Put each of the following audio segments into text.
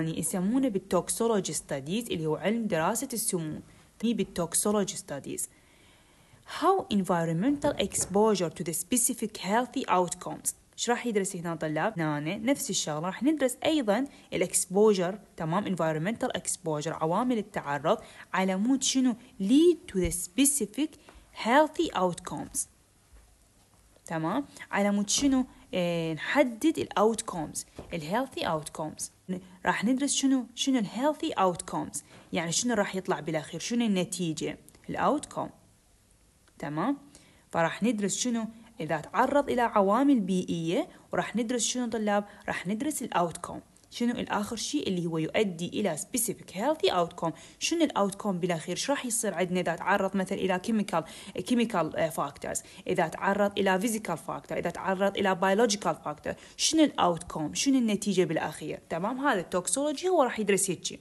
الياباني يسمونه بالتوكسولوجي ستاديز اللي هو علم دراسة السموم هي بالتوكسولوجي ستاديز How environmental exposure to the specific healthy outcomes ايش راح يدرس هنا طلاب؟ نانا نفس الشغله راح ندرس ايضا الاكسبوجر تمام environmental exposure عوامل التعرض على مود شنو lead to the specific healthy outcomes تمام على مود شنو اه نحدد الاوتكومز الهيلثي اوتكومز راح ندرس شنو شنو الهيلثي اوتكومز يعني شنو راح يطلع بالاخير شنو النتيجه الاوتكوم تمام فراح ندرس شنو اذا تعرض الى عوامل بيئيه وراح ندرس شنو طلاب راح ندرس الاوتكوم شنو الآخر شيء اللي هو يؤدي إلى specific healthy outcome شنو الاوتكم بالأخير شو راح يصير عندنا إذا تعرض مثلا إلى chemical chemical آه، factors إذا تعرض إلى physical factor إذا تعرض إلى biological factor شنو الاوتكم شنو النتيجة بالأخير تمام هذا التوكسولوجي هو راح يدرس هيك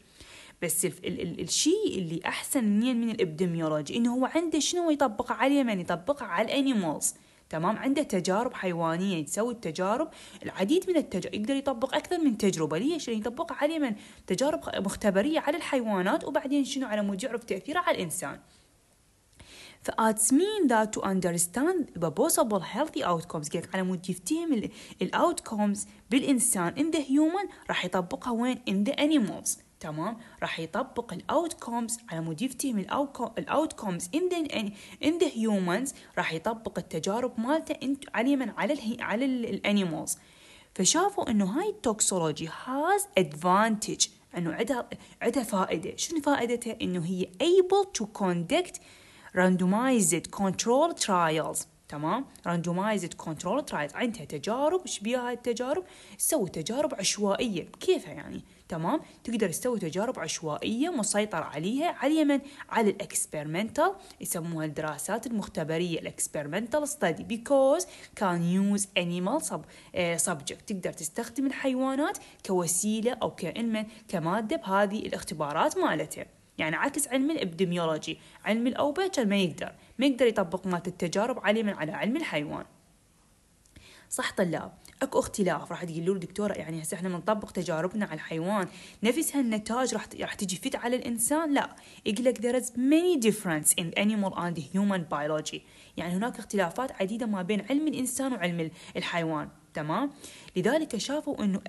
بس ال ال ال الشيء اللي احسن من الابديميولوجي انه هو عنده شنو يطبق على اليمن يطبق على الانيمالز تمام عنده تجارب حيوانيه يسوي يعني التجارب العديد من التجارب يقدر يطبق اكثر من تجربه ليش لان يطبقها عليه من تجارب مختبريه على الحيوانات وبعدين شنو على مود يعرف تاثيره على الانسان فاتس مين ذات تو اندرستاند ذا بوسبل هيلثي outcomes قلت على مود يفتهم الاوتكمز بالانسان ان ذا هيومن راح يطبقها وين ان ذا animals تمام راح يطبق الاوتكومز على مضيفتهم الاوتكومز ان ذا ان ذا هيومنز راح يطبق التجارب مالته انت على من على الـ على الانيمالز فشافوا انه هاي التوكسولوجي هاز ادفانتج انه عندها عندها فائده شنو فائدتها انه هي able تو كوندكت randomized control trials تمام randomized control trials عندها تجارب ايش بيها التجارب تسوي تجارب عشوائيه بكيفها يعني تمام تقدر تسوي تجارب عشوائية مسيطر عليها على اليمن على الاكسبيرمنتال يسموها الدراسات المختبرية الاكسبيرمنتال ستدي بيكوز كان يوز انيمال سبجكت تقدر تستخدم الحيوانات كوسيلة أو كإلما كمادة بهذه الاختبارات مالته يعني عكس علم الابديميولوجي علم الأوبئة كان ما يقدر ما يقدر يطبق مالت التجارب عليه من على علم الحيوان صح طلاب اكو اختلاف راح تقول له دكتوره يعني هسه احنا بنطبق تجاربنا على الحيوان نفس هالنتائج راح راح تجي فت على الانسان لا يقول لك there is many difference in animal and human biology يعني هناك اختلافات عديده ما بين علم الانسان وعلم الحيوان تمام لذلك شافوا انه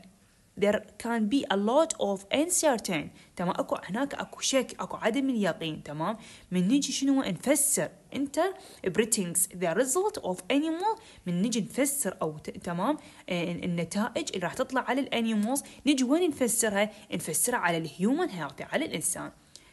there can be a lot of uncertain تمام اكو هناك اكو شك اكو عدم اليقين تمام من نجي شنو نفسر انت بريتنجز ذا ريزلت اوف انيمال من نجي نفسر او تمام النتائج آه، اللي راح تطلع على الانيمالز نجي وين نفسرها نفسرها على الهيومن هيلث على الانسان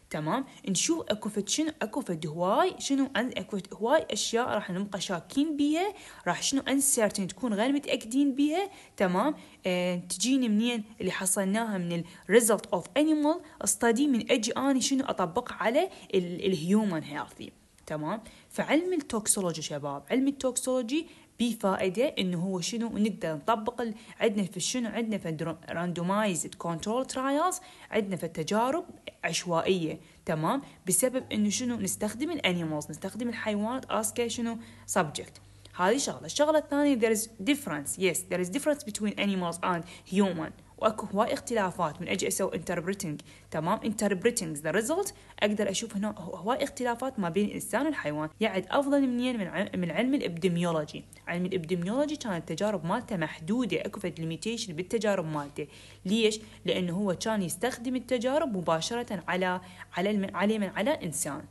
تمام نشوف اكو فد شنو اكو فد هواي شنو عن اكو هواي اشياء راح نبقى شاكين بيها راح شنو سيرتين تكون غير متاكدين بيها تمام آه تجيني منين اللي حصلناها من الريزلت اوف انيمال استدي من اجي اني شنو اطبق على الهيومن هيلثي تمام فعلم التوكسولوجي شباب علم التوكسولوجي في فائده انه هو شنو نقدر نطبق عندنا في شنو عندنا في راندومايزد كنترول ترايلز عندنا في التجارب عشوائيه تمام بسبب انه شنو نستخدم الانيمالز نستخدم الحيوانات اسكا شنو سبجكت هذه شغله الشغله الثانيه there is difference yes there is difference between animals and human واكو هواي اختلافات من اجي اسوي انتربريتنج تمام انتربريتنج ذا ريزلت اقدر اشوف هنا هواي اختلافات ما بين الانسان والحيوان يعد افضل منين من من علم الابديميولوجي علم الابديميولوجي كانت التجارب مالته محدوده اكو فد ليميتيشن بالتجارب مالته ليش لانه هو كان يستخدم التجارب مباشره على على على من على انسان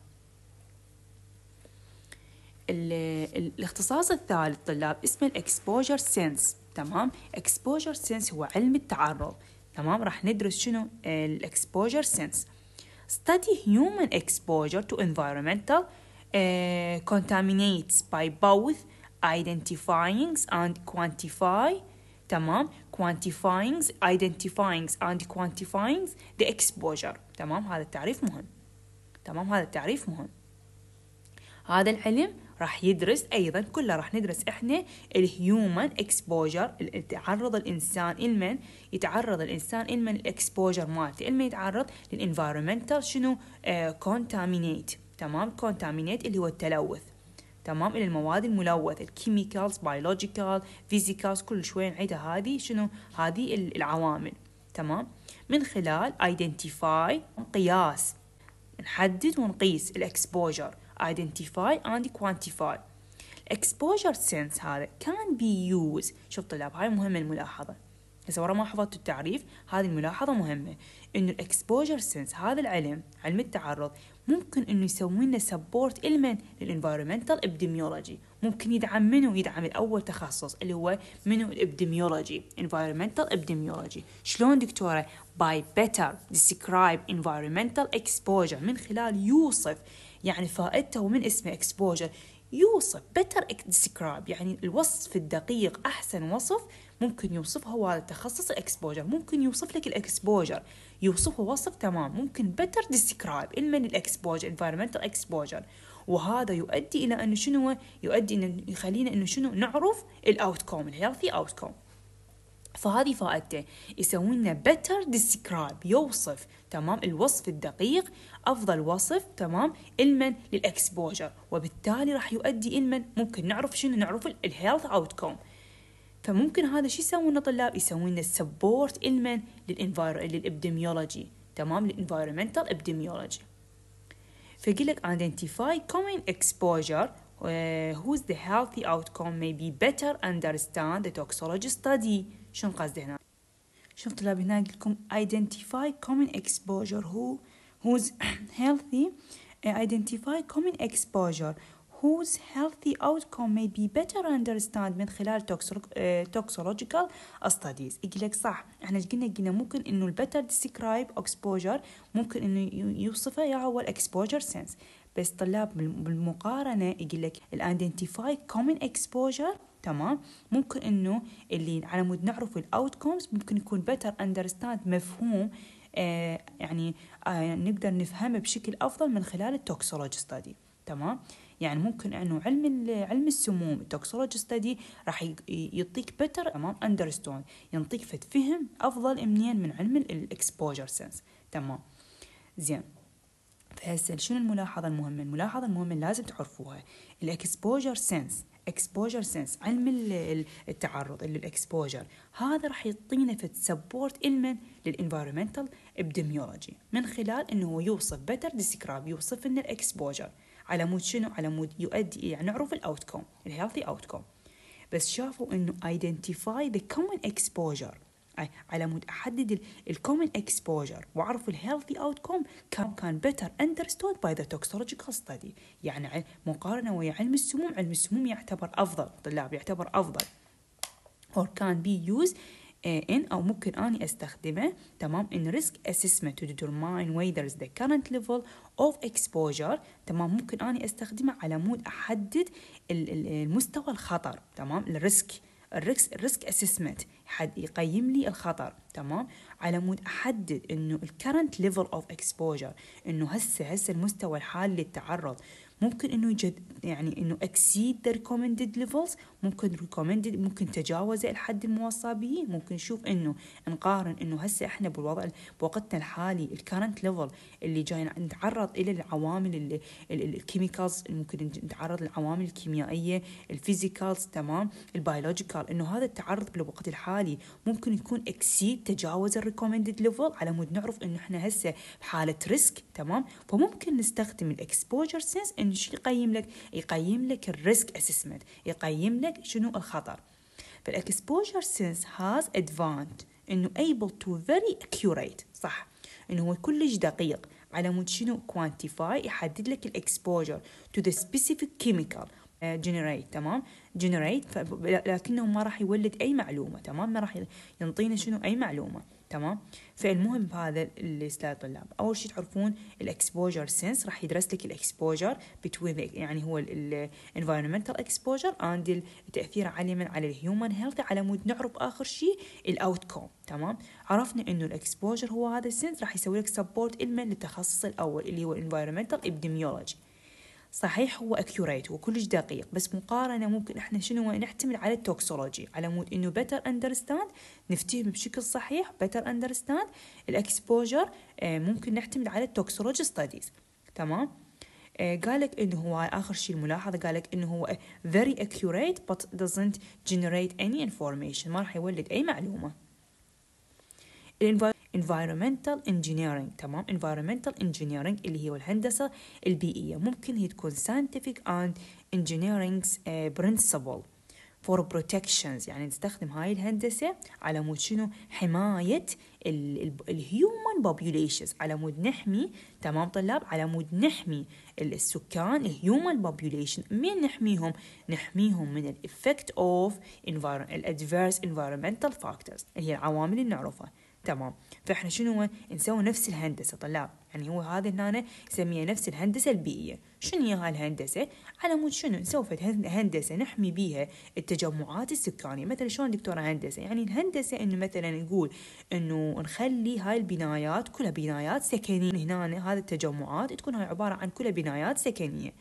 الاختصاص الثالث طلاب اسمه الاكسبوجر سينس تمام اكسبوجر سينس هو علم التعرض تمام راح ندرس شنو الاكسبوجر سينس study human exposure to environmental uh, contaminates by both identifying and quantify تمام quantifying identifying and quantifying the exposure تمام هذا التعريف مهم تمام هذا التعريف مهم هذا العلم راح يدرس أيضا كله راح ندرس إحنا الهيومن اكسبوجر تعرض الإنسان إلمن يتعرض الإنسان إلمن الاكسبوجر مالته إلمن يتعرض للإنفايرمنتال شنو كونتامينيت آه، uh, تمام كونتامينيت اللي هو التلوث تمام الى المواد الملوثه الكيميكالز بايولوجيكال فيزيكالز كل شوي نعيدها هذه شنو هذه العوامل تمام من خلال ايدنتيفاي قياس نحدد ونقيس الاكسبوجر identify and quantify الاكسبوجر سنس هذا can be used شوف طلاب هاي مهمه الملاحظه هسه ورا ما حفظتوا التعريف هذه الملاحظه مهمه انه الاكسبوجر سنس هذا العلم علم التعرض ممكن انه يسوي لنا سبورت لمن للانفايرمنتال ابديميولوجي ممكن يدعم منه يدعم الاول تخصص اللي هو منو الابديميولوجي انفايرمنتال ابديميولوجي شلون دكتوره باي بيتر ديسكرايب انفايرمنتال اكسبوجر من خلال يوصف يعني فائدته ومن اسمه اكسبوجر يوصف بيتر ديسكرايب يعني الوصف الدقيق أحسن وصف ممكن يوصفه هو تخصص الاكسبوجر ممكن يوصف لك الاكسبوجر يوصفه وصف تمام ممكن better ديسكرايب المن الاكسبوجر انفايرمنتال اكسبوجر وهذا يؤدي إلى أنه شنو يؤدي إنه يخلينا أنه شنو نعرف الاوتكوم الهيلثي اوتكوم فهذه فائدته يسوون لنا بيتر ديسكرايب يوصف تمام الوصف الدقيق افضل وصف تمام المن للاكسبوجر وبالتالي راح يؤدي المن ممكن نعرف شنو نعرف الهيلث كوم فممكن هذا شو يسوون لنا طلاب يسوون لنا سبورت المن للانفاير للابديميولوجي تمام للانفايرمنتال ابديميولوجي فيقول لك identify common exposure uh, whose the healthy outcome may be better understand the toxicology study شنو قصدي هنا شوف طلاب هنا قلت لكم identify common exposure who who's healthy identify common exposure whose healthy outcome may be better understood من خلال toxicological studies يقول لك صح احنا قلنا قلنا ممكن انه البتر describe exposure ممكن انه يوصفه يا هو الاكسبوجر sense بس طلاب بالمقارنه يقول لك الايدنتيفاي كومن اكسبوجر تمام ممكن انه اللي على مود نعرف outcomes ممكن يكون better اندرستاند مفهوم آه يعني آه نقدر نفهمه بشكل افضل من خلال التوكسولوجي ستادي تمام يعني ممكن انه علم علم السموم التوكسولوجي ستدي راح يعطيك بيتر تمام اندرستون يعطيك فهم افضل منين من علم الاكسبوجر سنس تمام زين فهسه شنو الملاحظه المهمه الملاحظه المهمه لازم تعرفوها الاكسبوجر سنس اكسبوجر سنس علم التعرض اللي الاكسبوجر هذا راح يعطينا في سبورت المن للانفايرمنتال ابديميولوجي من خلال انه هو يوصف بيتر ديسكراب يوصف لنا الاكسبوجر على مود شنو على مود يؤدي يعني نعرف الاوتكم الهيلثي اوتكم بس شافوا انه ايدنتيفاي ذا كومن اكسبوجر على مود احدد الكومن اكسبوجر واعرف الهيلثي اوت كوم كم كان بيتر اندرستود باي ذا توكسولوجيكال ستدي يعني مقارنه ويا علم السموم علم السموم يعتبر افضل طلاب يعتبر افضل or can be used ان eh, او ممكن اني استخدمه تمام in risk assessment to determine whether is the current level of exposure تمام ممكن اني استخدمه على مود احدد المستوى الخطر تمام الريسك الريسك الريسك اسسمنت حد يقيم لي الخطر تمام على مود احدد انه الكرنت ليفل اوف اكسبوجر انه هسه هسه المستوى الحالي للتعرض ممكن انه يجد يعني انه اكسيد ذا ريكومندد ليفلز ممكن ريكومندد ممكن تجاوزه الحد الموصى به ممكن نشوف انه نقارن انه هسه احنا بالوضع بوقتنا الحالي الكرنت ليفل اللي جاي نتعرض الى العوامل الكيميكالز ممكن نتعرض للعوامل الكيميائيه الفيزيكالز تمام البيولوجيكال انه هذا التعرض بالوقت الحالي ممكن يكون اكسيد تجاوز الريكومندد ليفل على مود نعرف انه احنا هسه بحاله ريسك تمام فممكن نستخدم الاكسبوجر سينس انه يقيم لك يقيم لك الريسك اسسمنت يقيم لك لك شنو الخطر فالاكسبوجر سينس هاز ادفانت انه ايبل تو فيري اكيوريت صح انه هو كلش دقيق على مود شنو كوانتيفاي يحدد لك الاكسبوجر تو ذا سبيسيفيك كيميكال جنريت تمام جنريت لكنه ما راح يولد اي معلومه تمام ما راح ينطينا شنو اي معلومه تمام فالمهم بهذا الاستاذ طلاب اول شيء تعرفون الاكسبوجر سنس راح يدرس لك الاكسبوجر بتوين يعني هو الانفايرمنتال اكسبوجر اند عليه من على الهيومن هيلث على مود نعرف اخر شيء الاوت كوم تمام عرفنا انه الاكسبوجر هو هذا السنس راح يسوي لك سبورت المن للتخصص الاول اللي هو الانفايرمنتال ابديميولوجي صحيح هو اكيوريت وكلش دقيق بس مقارنة ممكن احنا شنو نحتمل على التوكسولوجي على مود انه بيتر اندرستاند نفتهم بشكل صحيح بيتر اندرستاند الاكسبوجر ممكن نعتمد على التوكسولوجي ستاديز تمام آه، قال لك انه هو اخر شيء الملاحظه قال لك انه هو very accurate but doesn't generate any information ما راح يولد اي معلومه environmental engineering تمام environmental engineering اللي هي الهندسة البيئية ممكن هي تكون scientific and engineering uh, principle for protections يعني نستخدم هاي الهندسة على مود شنو حماية الهيومن populations على مود نحمي تمام طلاب على مود نحمي السكان الهيومن population من نحميهم نحميهم من الافكت اوف الادفيرس environmental factors اللي هي العوامل اللي نعرفها تمام فاحنا شنو نسوي نفس الهندسه طلاب يعني هو هذه هنا نسميها نفس الهندسه البيئيه شنو هي هالهندسه على مود شنو نسوي هندسه نحمي بيها التجمعات السكانيه مثلا شلون دكتوره هندسه يعني الهندسه انه مثلا نقول انه نخلي هاي البنايات كلها بنايات سكنيه هنا هذه التجمعات تكون هاي عباره عن كلها بنايات سكنيه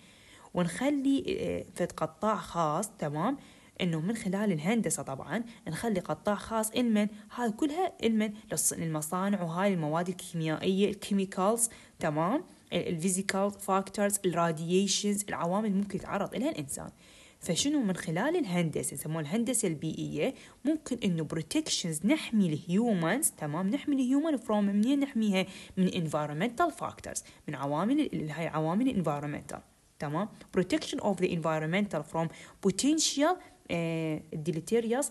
ونخلي آه، فد قطاع خاص تمام انه من خلال الهندسه طبعا نخلي قطاع خاص المن هاي كلها المن للمصانع وهاي المواد الكيميائيه الكيميكالز تمام الفيزيكال فاكتورز الراديشنز العوامل اللي ممكن يتعرض لها الانسان فشنو من خلال الهندسه يسموها الهندسه البيئيه ممكن انه بروتكشنز نحمي الهيومنز تمام نحمي الهيومن فروم منين نحميها من انفايرمنتال فاكتورز من عوامل هاي عوامل انفايرمنتال تمام protection of the environmental from potential آه، deleterious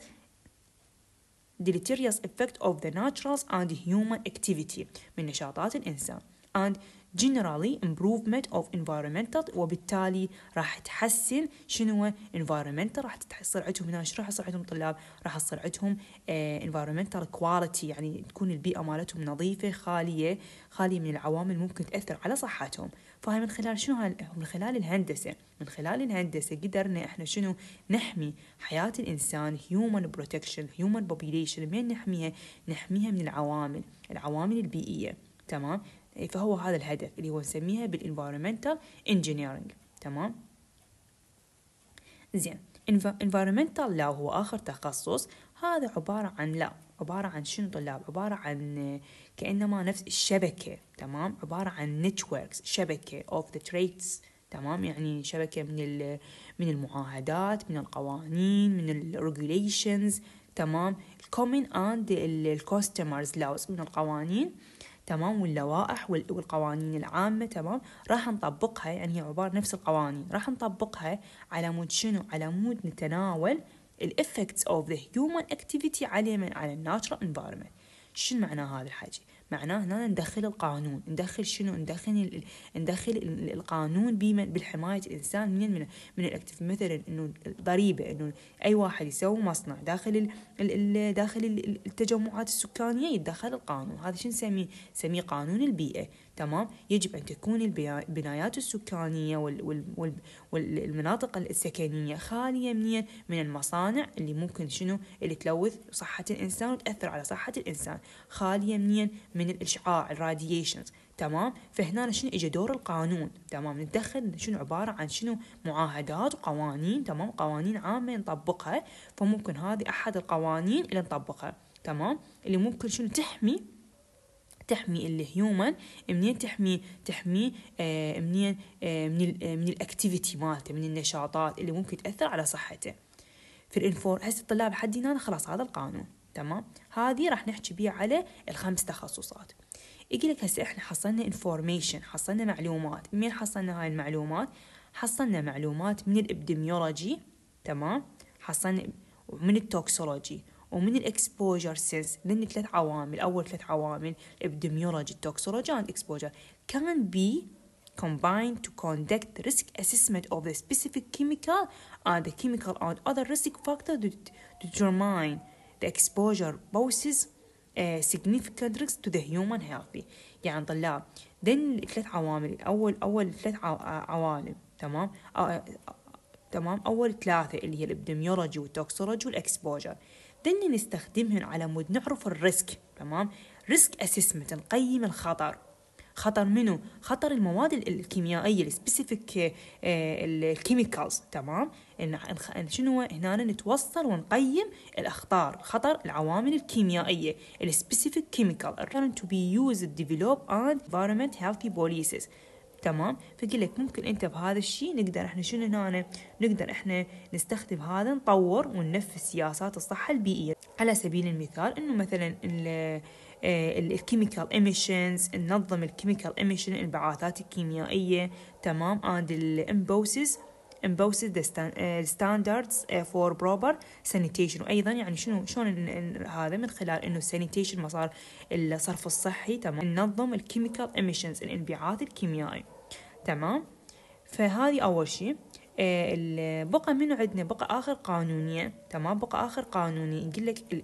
deleterious effect of the natural and human activity من نشاطات الإنسان and generally improvement of environmental وبالتالي راح تحسن شنو environmental راح تحصل عندهم هنا شنو راح يصير عندهم طلاب راح تصير عندهم آه، environmental quality يعني تكون البيئة مالتهم نظيفة خالية خالية من العوامل ممكن تأثر على صحتهم فهاي طيب، من خلال شنو هاي من خلال الهندسة من خلال الهندسة قدرنا احنا شنو نحمي حياة الإنسان هيومن بروتكشن هيومن بوبيليشن من نحميها نحميها من العوامل العوامل البيئية تمام فهو هذا الهدف اللي هو نسميها بالانفايرمنتال انجينيرنج تمام زين انفايرمنتال لا هو آخر تخصص هذا عبارة عن لا عبارة عن شنو طلاب عبارة عن كأنما نفس الشبكة تمام عبارة عن نتوركس شبكة of the traits تمام يعني شبكة من من المعاهدات من القوانين من الريجوليشنز تمام الكومن اند customers laws من القوانين تمام واللوائح والقوانين العامة تمام راح نطبقها يعني هي عبارة نفس القوانين راح نطبقها على مود شنو على مود نتناول ال effects of the human activity على من على الناتشرال environment شنو معناه هذا الحكي معناه هنا ندخل القانون ندخل شنو ندخل ندخل القانون بالحمايه الانسان من من, من الاكتف مثلا انه ضريبه انه اي واحد يسوي مصنع داخل ال ال داخل التجمعات السكانيه يتدخل القانون هذا شنو نسميه نسميه قانون البيئه تمام يجب أن تكون البنايات السكانية والمناطق السكنية خالية من من المصانع اللي ممكن شنو اللي تلوث صحة الإنسان وتأثر على صحة الإنسان خالية من من الإشعاع الراديشنز تمام فهنا شنو اجى دور القانون تمام نتدخل شنو عباره عن شنو معاهدات وقوانين تمام قوانين عامه نطبقها فممكن هذه احد القوانين اللي نطبقها تمام اللي ممكن شنو تحمي تحمي الهيومن منين تحمي تحمي آه منين آه من آه، من الاكتيفيتي مالته من النشاطات اللي ممكن تاثر على صحته في الانفور هسه الطلاب حد هنا خلاص هذا القانون تمام هذه راح نحكي بيه على الخمس تخصصات يقول لك هسه احنا حصلنا انفورميشن حصلنا معلومات منين حصلنا هاي المعلومات حصلنا معلومات من الابديميولوجي تمام حصلنا ومن التوكسولوجي ومن الاكسبوجر سيلز لان ثلاث عوامل اول ثلاث عوامل ابديميولوجي التوكسولوجي and exposure can be combined to conduct risk assessment of the specific chemical and the chemical and other risk factor to determine the exposure poses a significant risk to the human health يعني طلاب ذن ثلاث عوامل اول أول ثلاث عوالم تمام تمام أول ثلاثة اللي هي الابديميولوجي والتوكسولوجي والإكسبوجر تن نستخدمهن على مود نعرف الريسك تمام ريسك اسسمنت نقيم الخطر خطر منو خطر المواد الكيميائيه السبيسيفيك آه، الكيميكالز تمام شنو هنا نتوصل ونقيم الاخطار خطر العوامل الكيميائيه السبيسيفيك كيميكال to be used develop and environment healthy policies تمام فقل لك ممكن انت بهذا الشيء نقدر احنا شنو هنا نقدر احنا نستخدم هذا نطور وننفذ سياسات الصحه البيئيه على سبيل المثال انه مثلا آه، الكيميكال ايميشنز ننظم الكيميكال ايميشن الانبعاثات الكيميائيه تمام and الامبوسز امبوسز ستاندردز standards آه، for proper sanitation وايضا يعني شنو شلون هذا من خلال انه السانيتيشن مسار الصرف الصحي تمام ننظم الكيميكال ايميشنز الانبعاث الكيميائي تمام فهذه أول شيء آه، البقى من عندنا بقى آخر قانونية تمام بقى آخر قانوني يقول لك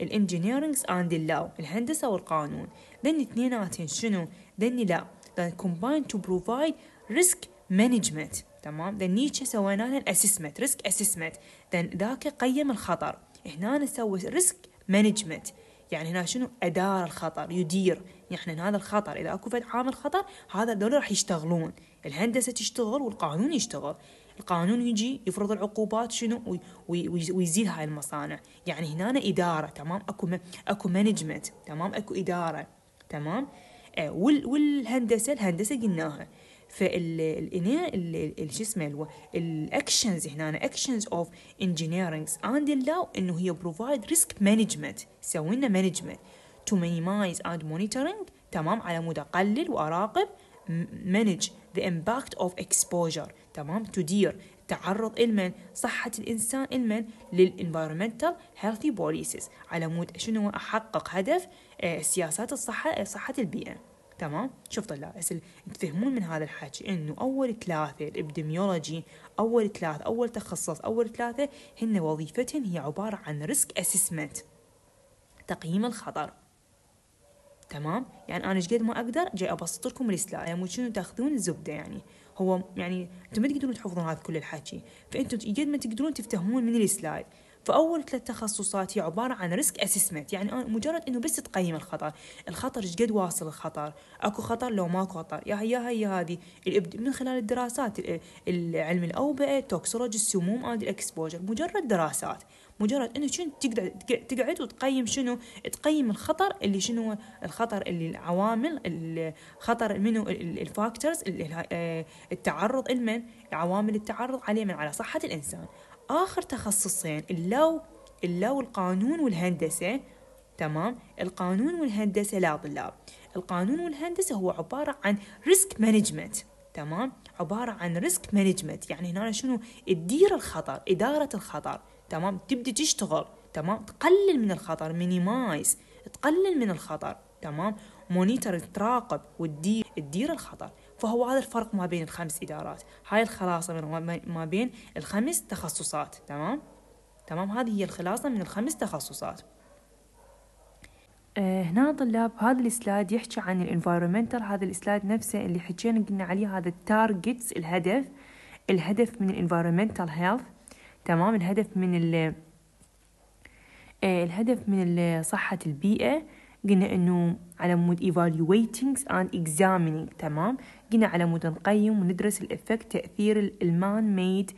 الانجينيرينجز اند اللاو الهندسة والقانون ذن اثنيناتهم شنو ذن لا ذن كومباين تو بروفايد ريسك مانجمنت تمام ذن نيتشه سوينا لها الاسسمنت ريسك اسسمنت ذن ذاك قيم الخطر هنا نسوي ريسك مانجمنت يعني هنا شنو ادار الخطر يدير يعني هذا الخطر اذا اكو فد عامل خطر هذا دول راح يشتغلون الهندسه تشتغل والقانون يشتغل القانون يجي يفرض العقوبات شنو ويزيل هاي المصانع يعني هنا اداره تمام اكو اكو مانجمنت تمام اكو اداره تمام آه والهندسه الهندسه قلناها فالاناء شو اسمه الاكشنز هنا اكشنز اوف انجينيرنج اند لا انه هي بروفايد ريسك مانجمنت سوينا لنا مانجمنت to minimize and monitoring تمام على مود أقلل وأراقب manage the impact of exposure تمام تدير تعرض المن صحة الإنسان المن للإنفايرمنتال هيلثي policies على مود شنو أحقق هدف آه، سياسات الصحة آه، صحة البيئة تمام شوف طلاب هسه تفهمون من هذا الحكي انه اول ثلاثه الابديميولوجي اول ثلاث اول تخصص اول ثلاثه هن وظيفتهم هي عباره عن ريسك اسسمنت تقييم الخطر تمام يعني انا قد ما اقدر جاي ابسط لكم يعني مو شنو تاخذون الزبده يعني هو يعني انتم ما تقدرون تحفظون هذا كل الحكي فانتم قد ما تقدرون تفتهمون من السلايد فاول ثلاث تخصصات هي عباره عن ريسك اسسمنت يعني مجرد انه بس تقيم الخطر الخطر ايش قد واصل الخطر اكو خطر لو ماكو خطر يا هي هي هذه من خلال الدراسات العلم الاوبئه التوكسولوجي السموم اند الاكسبوجر مجرد دراسات مجرد انه شنو تقدر تقعد وتقيم شنو تقيم الخطر اللي شنو الخطر اللي العوامل الخطر منو الفاكتورز التعرض لمن عوامل التعرض عليه من على صحة الإنسان آخر تخصصين اللو اللو القانون والهندسة تمام القانون والهندسة لا طلاب القانون والهندسة هو عبارة عن ريسك مانجمنت تمام عبارة عن ريسك مانجمنت يعني هنا شنو تدير الخطر إدارة الخطر تمام تبدي تشتغل تمام تقلل من الخطر مينيمايز تقلل من الخطر تمام مونيتر تراقب وتدير تدير الخطر فهو هذا الفرق ما بين الخمس إدارات هاي الخلاصة من ما بين الخمس تخصصات تمام تمام هذه هي الخلاصة من الخمس تخصصات آه، هنا طلاب هذا السلايد يحكي عن الانفايرومنتال هذا السلايد نفسه اللي حكينا قلنا عليه هذا التارجتس الهدف الهدف من الانفايرومنتال هيلث تمام الهدف من ال آه، الهدف من صحة البيئة قلنا انه على مود evaluating and examining تمام قلنا على مود نقيم وندرس الافكت تأثير المان ميد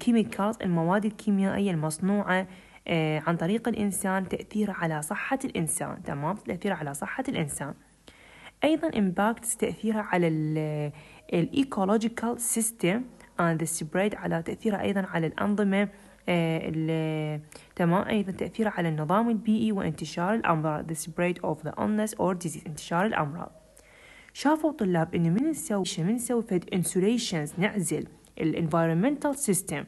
كيميكالز المواد الكيميائية المصنوعة آه، عن طريق الإنسان تأثير على صحة الإنسان تمام تأثير على صحة الإنسان أيضا impact تأثيرها على الإيكولوجيكال سيستم آه، and the spread على تأثيرها أيضا على الأنظمة آه، تمام أيضا تأثيرها على النظام البيئي وانتشار الأمراض the spread of the illness or disease انتشار الأمراض شافوا طلاب إن من نسوي من نسوي فد insulations نعزل الانفايرمنتال سيستم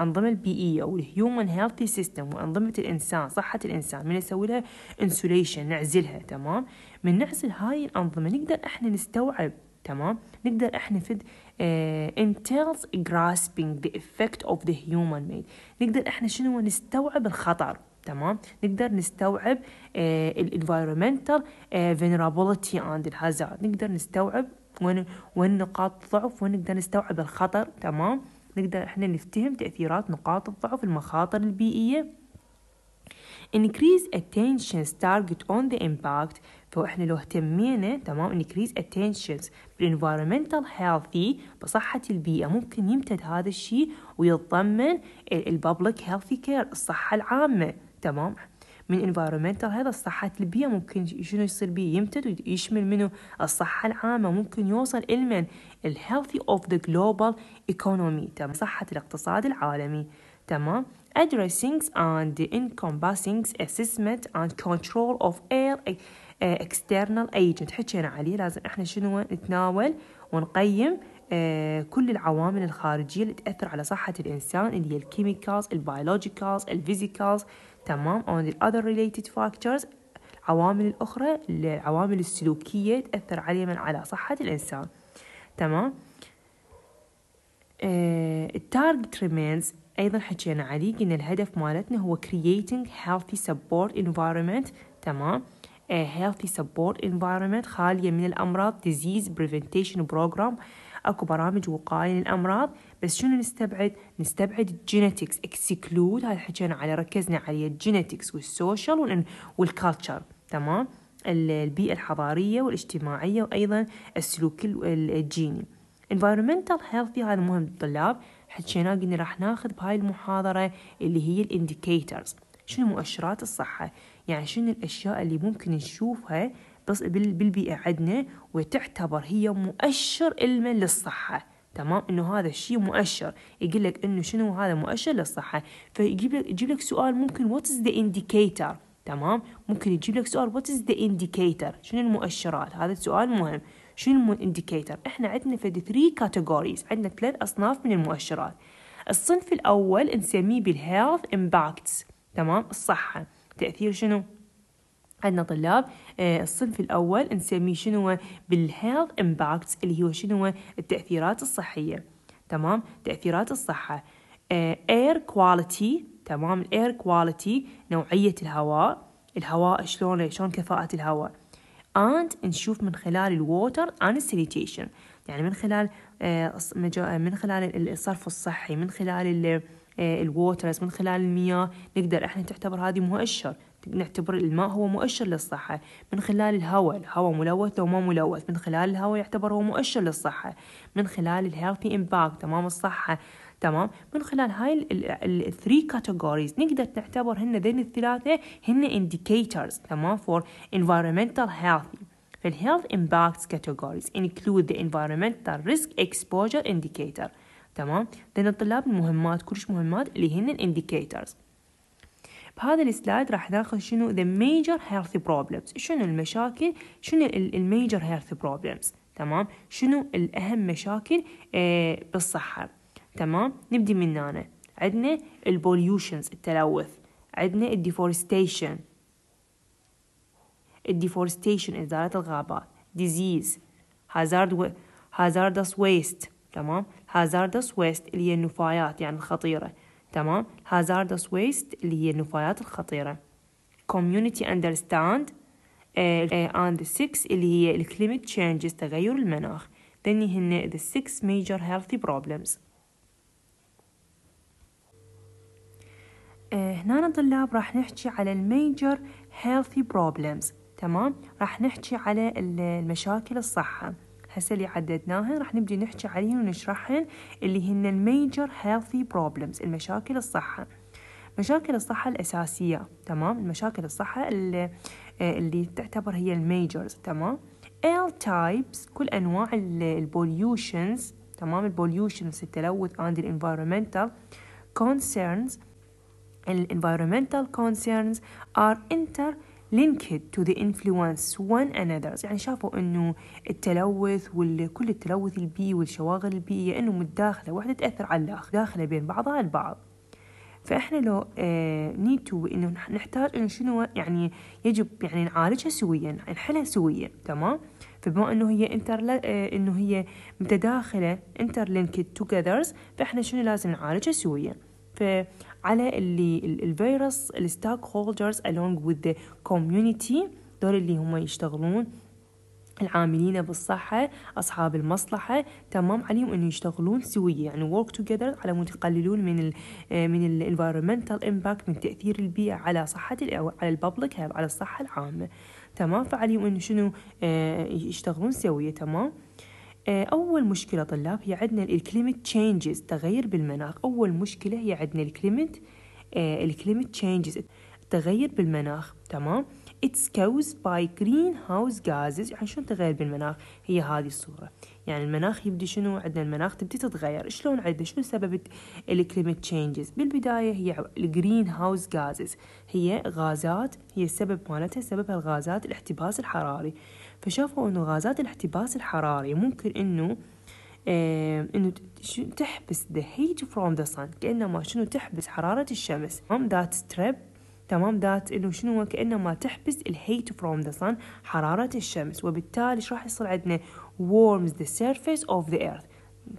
الأنظمة البيئية أو الهيومن هيلثي سيستم وأنظمة الإنسان صحة الإنسان من نسوي لها انسوليشن نعزلها تمام من نعزل هاي الأنظمة نقدر إحنا نستوعب تمام نقدر احنا في اه entails grasping the effect of the human made نقدر احنا شنو نستوعب الخطر تمام نقدر نستوعب اه environmental اه vulnerability and hazard نقدر نستوعب وين وين نقاط الضعف ونقدر نستوعب الخطر تمام نقدر احنا نفتهم تأثيرات نقاط الضعف المخاطر البيئية increase attentions target on the impact فاحنا لو اهتمينا تمام increase attentions بالenvironmental healthy بصحة البيئة ممكن يمتد هذا الشيء ويتضمن public healthy care الصحة العامة تمام من انفايرومنتال هذا الصحة البيئة ممكن شنو يصير بيه يمتد ويشمل منه الصحة العامة ممكن يوصل إلمن الهيلثي healthy of the global economy تمام صحة الاقتصاد العالمي تمام addressing and encompassing assessment and control of air e- eh, external agent حكينا عليه لازم احنا شنو نتناول ونقيم eh, كل العوامل الخارجية اللي تأثر على صحة الإنسان اللي هي الكيميكالز البيولوجيكالز الفيزيكالز تمام on the other related factors العوامل الأخرى العوامل السلوكية تأثر عليها من على صحة الإنسان تمام التارجت آه، ريمينز أيضا حكينا عليه قلنا الهدف مالتنا هو creating healthy support environment تمام a healthy support environment خالية من الأمراض disease prevention program أكو برامج وقاية للأمراض بس شنو نستبعد نستبعد الجينيتكس اكسكلود هذا حكينا على ركزنا عليه الجينيتكس والسوشيال والكالتشر تمام البيئة الحضارية والاجتماعية وأيضا السلوك الجيني environmental health هذا مهم للطلاب حكيناه قلنا راح ناخذ بهاي المحاضرة اللي هي الانديكيتورز شنو مؤشرات الصحة يعني شنو الأشياء اللي ممكن نشوفها بالبيئة عندنا وتعتبر هي مؤشر علما للصحة تمام انه هذا الشيء مؤشر يقول لك انه شنو هذا مؤشر للصحه فيجيب لك يجيب لك سؤال ممكن وات از ذا انديكيتر تمام ممكن يجيب لك سؤال وات از ذا انديكيتر شنو المؤشرات هذا السؤال مهم شنو الانديكيتر احنا عندنا في 3 كاتيجوريز عندنا ثلاث اصناف من المؤشرات الصنف الاول نسميه بالهيلث امباكتس تمام الصحه تاثير شنو عندنا طلاب آه، الصنف الأول نسميه شنو بالهيلث امباكتس اللي هو شنو التأثيرات الصحية تمام تأثيرات الصحة اير آه، كواليتي تمام الاير كواليتي نوعية الهواء الهواء شلونه شلون كفاءة الهواء and نشوف من خلال الووتر and sanitation يعني من خلال آه، من خلال الصرف الصحي من خلال الووترز من خلال المياه نقدر احنا تعتبر هذه مؤشر نعتبر الماء هو مؤشر للصحة من خلال الهواء الهواء ملوث لو ما ملوث من خلال الهواء يعتبر هو مؤشر للصحة من خلال الهيلثي امباكت تمام الصحة تمام من خلال هاي الثري كاتيجوريز نقدر نعتبر هن ذين الثلاثة هن indicators تمام for environmental health فالهيلث impacts categories include the environmental risk exposure indicator تمام ذين الطلاب المهمات كلش مهمات اللي هن indicators بهذا السلايد راح ناخذ شنو ذا ميجر هيلث بروبلمز شنو المشاكل شنو الميجر هيلث بروبلمز تمام شنو الاهم مشاكل آه بالصحه تمام نبدي من هنا عندنا البوليوشنز التلوث عندنا الديفورستيشن الديفورستيشن إزالة الغابات disease هازارد hazardous waste تمام hazardous waste اللي هي النفايات يعني الخطيرة تمام hazardous waste اللي هي النفايات الخطيرة community understand and the six اللي هي climate changes تغير المناخ then هن the six major healthy problems هنا طلاب راح نحكي على الميجر healthy problems تمام راح نحكي على المشاكل الصحة هسه اللي عددناهن راح نبدي نحكي عليهن ونشرحهن اللي هن الميجر هيلثي بروبلمز المشاكل الصحة مشاكل الصحة الأساسية تمام المشاكل الصحة اللي, آه، اللي تعتبر هي الميجرز تمام ال تايبس كل أنواع البوليوشنز تمام البوليوشنز التلوث and environmental concerns environmental concerns are inter linked to the influence one another يعني شافوا أنه التلوث وكل التلوث البيئي والشواغل البيئية أنه متداخلة واحدة تأثر على الآخر داخلة بين بعضها البعض فإحنا لو نيد آه، تو إنه نحتاج إنه شنو يعني يجب يعني نعالجها سويا يعني نحلها سويا تمام فبما إنه هي انتر آه، إنه هي متداخلة انتر لينكد توجذرز فإحنا شنو لازم نعالجها سويا ف على اللي الفيروس الستاك هولدرز along with the community دول اللي هم يشتغلون العاملين بالصحة أصحاب المصلحة تمام عليهم أنه يشتغلون سوية يعني work together على متقللون من الـ آه، من الـ environmental impact من تأثير البيئة على صحة على الببليك على الصحة العامة تمام فعليهم أنه شنو آه، يشتغلون سوية تمام آه آه، أول مشكلة طلاب هي عندنا الكليمت تشينجز تغير بالمناخ أول مشكلة هي عندنا الكليمت الكليمت تشينجز تغير بالمناخ تمام It's caused by greenhouse gases يعني شلون تغير بالمناخ هي هذه الصورة يعني المناخ يبدي شنو عندنا المناخ تبدي تتغير شلون عندنا شنو سبب الكليمت تشينجز بالبداية هي الجرين هاوس جازز هي غازات هي السبب مالتها سببها الغازات الاحتباس الحراري فشافوا انه غازات الاحتباس الحراري ممكن انه آه، انه تحبس the heat from the sun كانما شنو تحبس حراره الشمس تمام ذات strip تمام ذات انه شنو كانما تحبس الهيت فروم ذا sun حراره الشمس وبالتالي ايش راح يصير عندنا warms the surface of the earth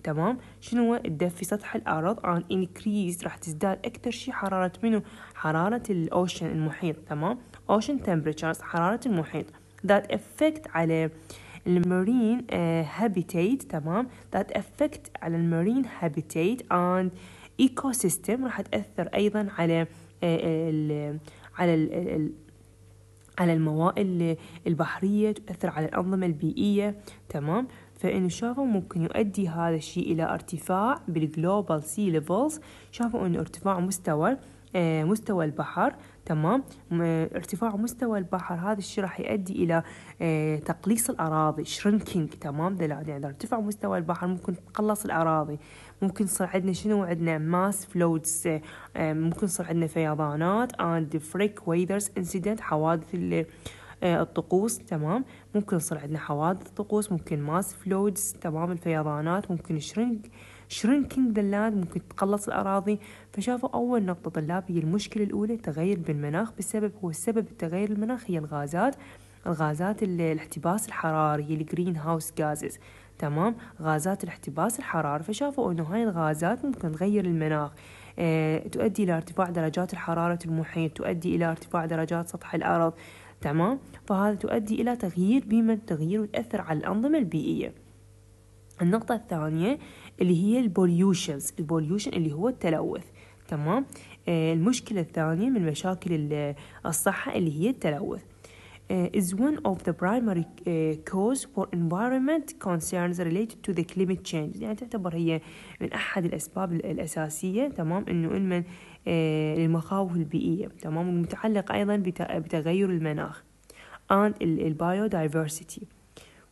تمام شنو تدفي سطح الارض عن increase راح تزداد اكثر شيء حراره منه حراره الاوشن المحيط تمام ocean temperatures حراره المحيط that affect على المارين آه، habitat تمام that affect على المارين habitat and ecosystem راح تأثر أيضا على آه، ال على ال على الموائل البحرية تؤثر على الأنظمة البيئية تمام شافوا ممكن يؤدي هذا الشيء إلى ارتفاع بالجلوبال سي ليفلز شافوا أن ارتفاع مستوى آه، مستوى البحر تمام ارتفاع مستوى البحر هذا الشيء راح يؤدي الى آه، تقليص الاراضي شرينكينج تمام يعني اذا ارتفع مستوى البحر ممكن تقلص الاراضي ممكن يصير عندنا شنو عندنا ماس آه، فلودز آه، ممكن يصير عندنا فيضانات اند فريك ويذرز انسيدنت حوادث الطقوس تمام ممكن يصير عندنا حوادث طقوس ممكن ماس فلودز تمام الفيضانات ممكن شرينك شرينكينج ذا لاند ممكن تقلص الأراضي فشافوا أول نقطة طلاب هي المشكلة الأولى تغير بالمناخ بسبب هو السبب التغير المناخ هي الغازات الغازات الاحتباس الحراري هي الجرين هاوس غازز تمام غازات الاحتباس الحراري فشافوا انه هاي الغازات ممكن تغير المناخ اه تؤدي الى ارتفاع درجات الحرارة المحيط تؤدي الى ارتفاع درجات سطح الارض تمام فهذا تؤدي الى تغيير بما تغيير وتاثر على الانظمة البيئية النقطة الثانية اللي هي البوليوشنز البوليوشن اللي هو التلوث تمام آه، المشكلة الثانية من مشاكل الصحة اللي هي التلوث آه، is one of the primary آه، cause for environment concerns related to the climate change يعني تعتبر هي من أحد الأسباب الأساسية تمام إنه إلمن للمخاوف البيئية تمام ومتعلق أيضا بتغير المناخ and biodiversity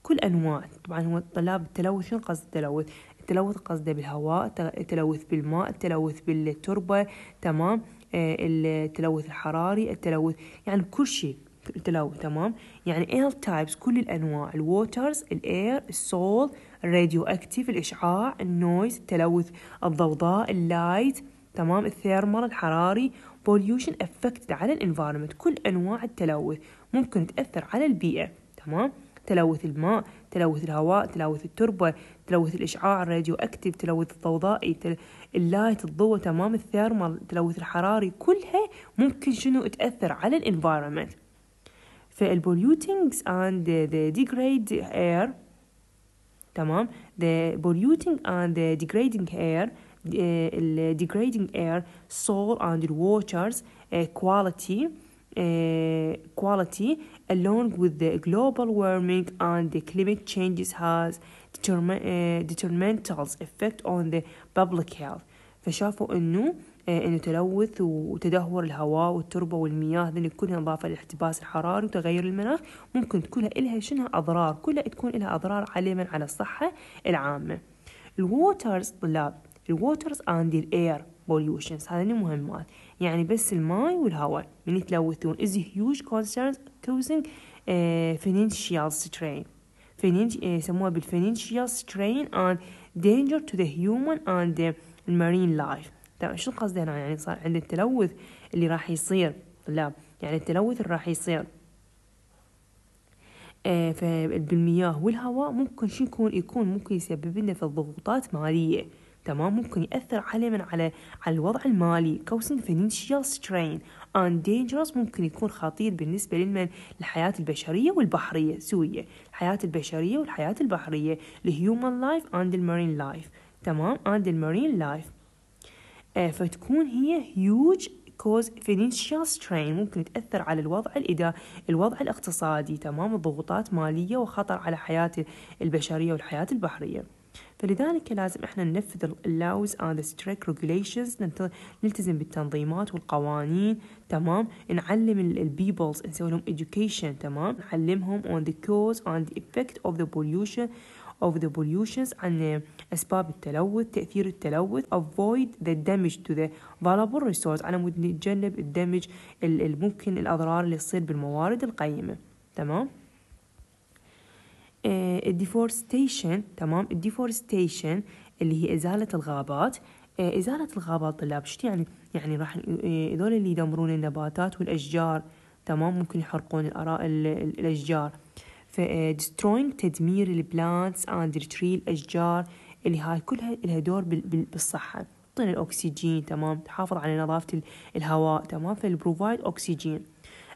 كل أنواع طبعا هو الطلاب التلوث شنو قصد التلوث التلوث قصده بالهواء التلوث بالماء التلوث بالتربة تمام آه، التلوث الحراري التلوث يعني كل شيء التلوث تمام يعني all تايبس كل الأنواع الووترز الإير السول الراديو أكتيف الإشعاع النويز التلوث الضوضاء اللايت تمام الثيرمال الحراري بوليوشن افكتد على الانفايرمنت كل انواع التلوث ممكن تاثر على البيئه تمام تلوث الماء تلوث الهواء تلوث التربة تلوث الإشعاع الراديو أكتف تلوث الضوضائي تل... اللايت الضوء تمام الثيرمال التلوث الحراري كلها ممكن شنو تأثر على الانفايرمنت فالبوليوتينجز اند ذا ديجريد اير تمام the polluting and the degrading air the degrading air soil and waters آه، quality آه، quality along with the global warming and the climate changes has eh, detrimental effect on the public health فشافوا انه eh, انه تلوث وتدهور الهواء والتربه والمياه هذول كلها اضافه للاحتباس الحراري وتغير المناخ ممكن تكون لها شنها اضرار كلها تكون لها اضرار على على الصحه العامه الووترز لا الووترز اند الاير بوليوشنز هذين مهمات يعني بس الماي والهواء من يتلوثون is a huge concern causing uh, financial strain uh, يسموها بالfinancial strain and danger to the human and the marine life طيب شو القصد هنا يعني صار عند التلوث اللي راح يصير لا يعني التلوث اللي راح يصير آه بالمياه والهواء ممكن شو يكون يكون ممكن يسبب لنا في الضغوطات ماليه تمام ممكن يأثر عليه من على على الوضع المالي causing financial strain and dangerous ممكن يكون خطير بالنسبة للمن الحياة البشرية والبحرية سوية الحياة البشرية والحياة البحرية the human life and the marine life تمام and the marine life آه فتكون هي huge cause financial strain ممكن تأثر على الوضع الإدا الوضع الاقتصادي تمام الضغوطات مالية وخطر على حياة البشرية والحياة البحرية فلذلك لازم احنا ننفذ اللاوز and ستريك strict regulations نلتزم بالتنظيمات والقوانين تمام نعلم البيبلز نسوي لهم education تمام نعلمهم on the cause and the effect of the pollution of the pollutions عن أسباب التلوث تأثير التلوث avoid the damage to the valuable resource على مود نتجنب الدمج الممكن الأضرار اللي تصير بالموارد القيمة تمام آه، الديفورستيشن تمام الديفورستيشن اللي هي إزالة الغابات آه، إزالة الغابات طلاب شو يعني؟ يعني راح آه، هذول اللي يدمرون النباتات والأشجار تمام ممكن يحرقون الأراء الأشجار ف destroying تدمير البلانتس اند تري الأشجار اللي هاي كلها لها دور بالصحة تعطينا الأكسجين تمام تحافظ على نظافة الهواء تمام فالبروفايد أكسجين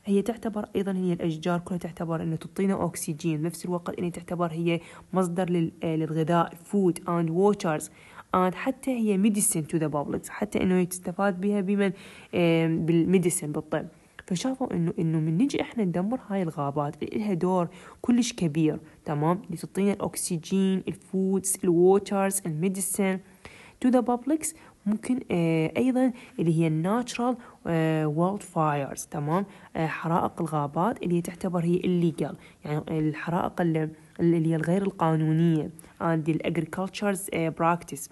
هي تعتبر أيضا هي الأشجار كلها تعتبر أنه تعطينا أكسجين نفس الوقت أنها تعتبر هي مصدر آه، للغذاء فود أند ووترز اند حتى هي medicine تو ذا بابلز حتى أنه تستفاد بها بمن آه، بالميديسن بالطب فشافوا انه انه من نجي احنا ندمر هاي الغابات لها دور كلش كبير تمام اللي تعطينا الاكسجين الفودز الووترز الميديسن تو ذا بابليكس ممكن آه، أيضا اللي هي الناتشرال وولد فايرز تمام آه، حرائق الغابات اللي تعتبر هي illegal يعني الحرائق اللي هي الغير القانونية and the agriculture's آه، practice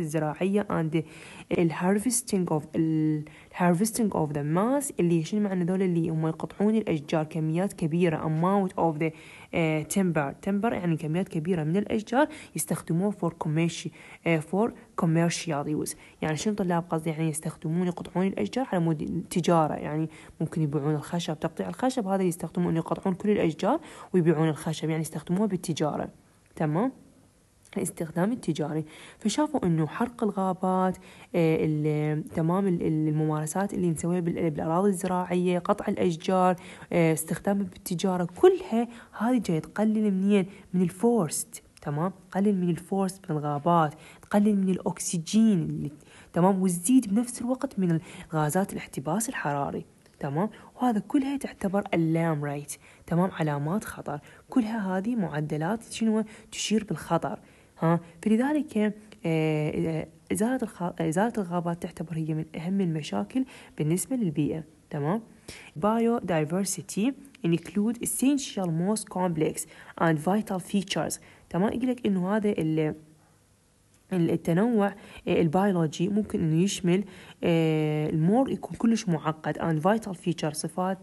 الزراعية and the harvesting of harvesting of the mass اللي شنو معنى دول اللي هم يقطعون الأشجار كميات كبيرة amount of the آه، تمبر تمبر يعني كميات كبيرة من الأشجار يستخدموه فور كوميرشي فور كوميرشال يوز يعني شنو طلاب قصدي يعني يستخدمون يقطعون الأشجار على مود تجارة يعني ممكن يبيعون الخشب تقطيع الخشب هذا يستخدمون يقطعون كل الأشجار ويبيعون الخشب يعني يستخدموه بالتجارة تمام الاستخدام التجاري فشافوا انه حرق الغابات آه، تمام الممارسات اللي نسويها بالاراضي الزراعيه قطع الاشجار آه، استخدامها بالتجاره كلها هذه جاي تقلل منين من الفورست تمام تقلل من الفورس من الغابات تقلل من الاكسجين اللي تمام وتزيد بنفس الوقت من غازات الاحتباس الحراري تمام وهذا كلها تعتبر اللام ريت تمام علامات خطر كلها هذه معدلات شنو تشير بالخطر ها فلذلك آه، آه، إزالة إزالة الغابات تعتبر هي من أهم المشاكل بالنسبة للبيئة تمام بايو دايفرسيتي انكلود essential most complex and vital features تمام يقول لك انه هذا التنوع آه، البيولوجي ممكن انه يشمل آه، المور يكون كلش معقد and vital feature صفات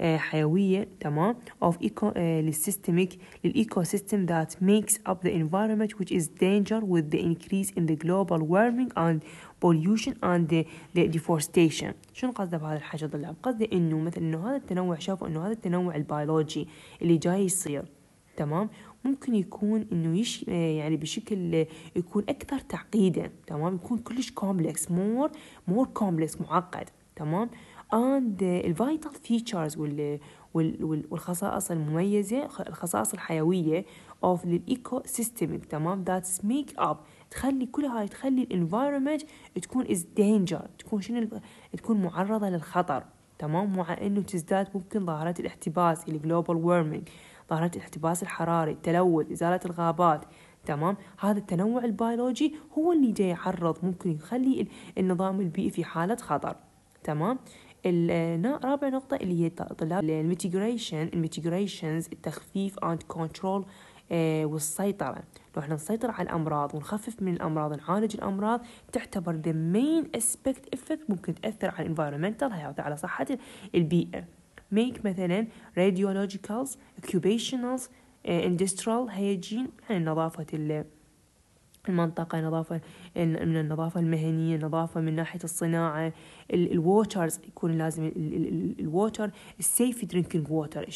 آه، حيويه تمام of ايكو للسيستميك للايكو سيستم ذات ميكس اب ذا انفايرمنت ويتش از دينجر وذ ذا انكريز ان ذا جلوبال وارمينج اند pollution and the, the deforestation شنو قصده بهذا الحكي ضلع قصده انه مثل انه هذا التنوع شافوا انه هذا التنوع البيولوجي اللي جاي يصير تمام ممكن يكون انه يش يعني بشكل يكون اكثر تعقيدا تمام يكون كلش كومبلكس مور مور كومبلكس معقد تمام and الفايتال فيتشرز وال والخصائص المميزة الخصائص الحيوية اوف للإيكو سيستم تمام ذات ميك اب تخلي كل هاي تخلي الانفايرمنت تكون از دينجر تكون شنو تكون معرضة للخطر تمام مع انه تزداد ممكن ظاهرات الاحتباس الجلوبال global warming ظاهرة الاحتباس الحراري التلوث إزالة الغابات تمام هذا التنوع البيولوجي هو اللي جاي يعرض ممكن يخلي النظام البيئي في حالة خطر تمام رابع نقطة اللي هي طلاب الميتيجريشن الميتيجريشنز التخفيف اند آه، كنترول والسيطرة لو احنا نسيطر على الأمراض ونخفف من الأمراض نعالج الأمراض تعتبر the main aspect effect ممكن تأثر على environmental health على صحة البيئة make مثلا radiologicals occupationals آه، industrial hygiene يعني نظافة المنطقة نظافة من النظافة المهنية نظافة من ناحية الصناعة الووترز يكون لازم الووتر السيف درينكينج ووتر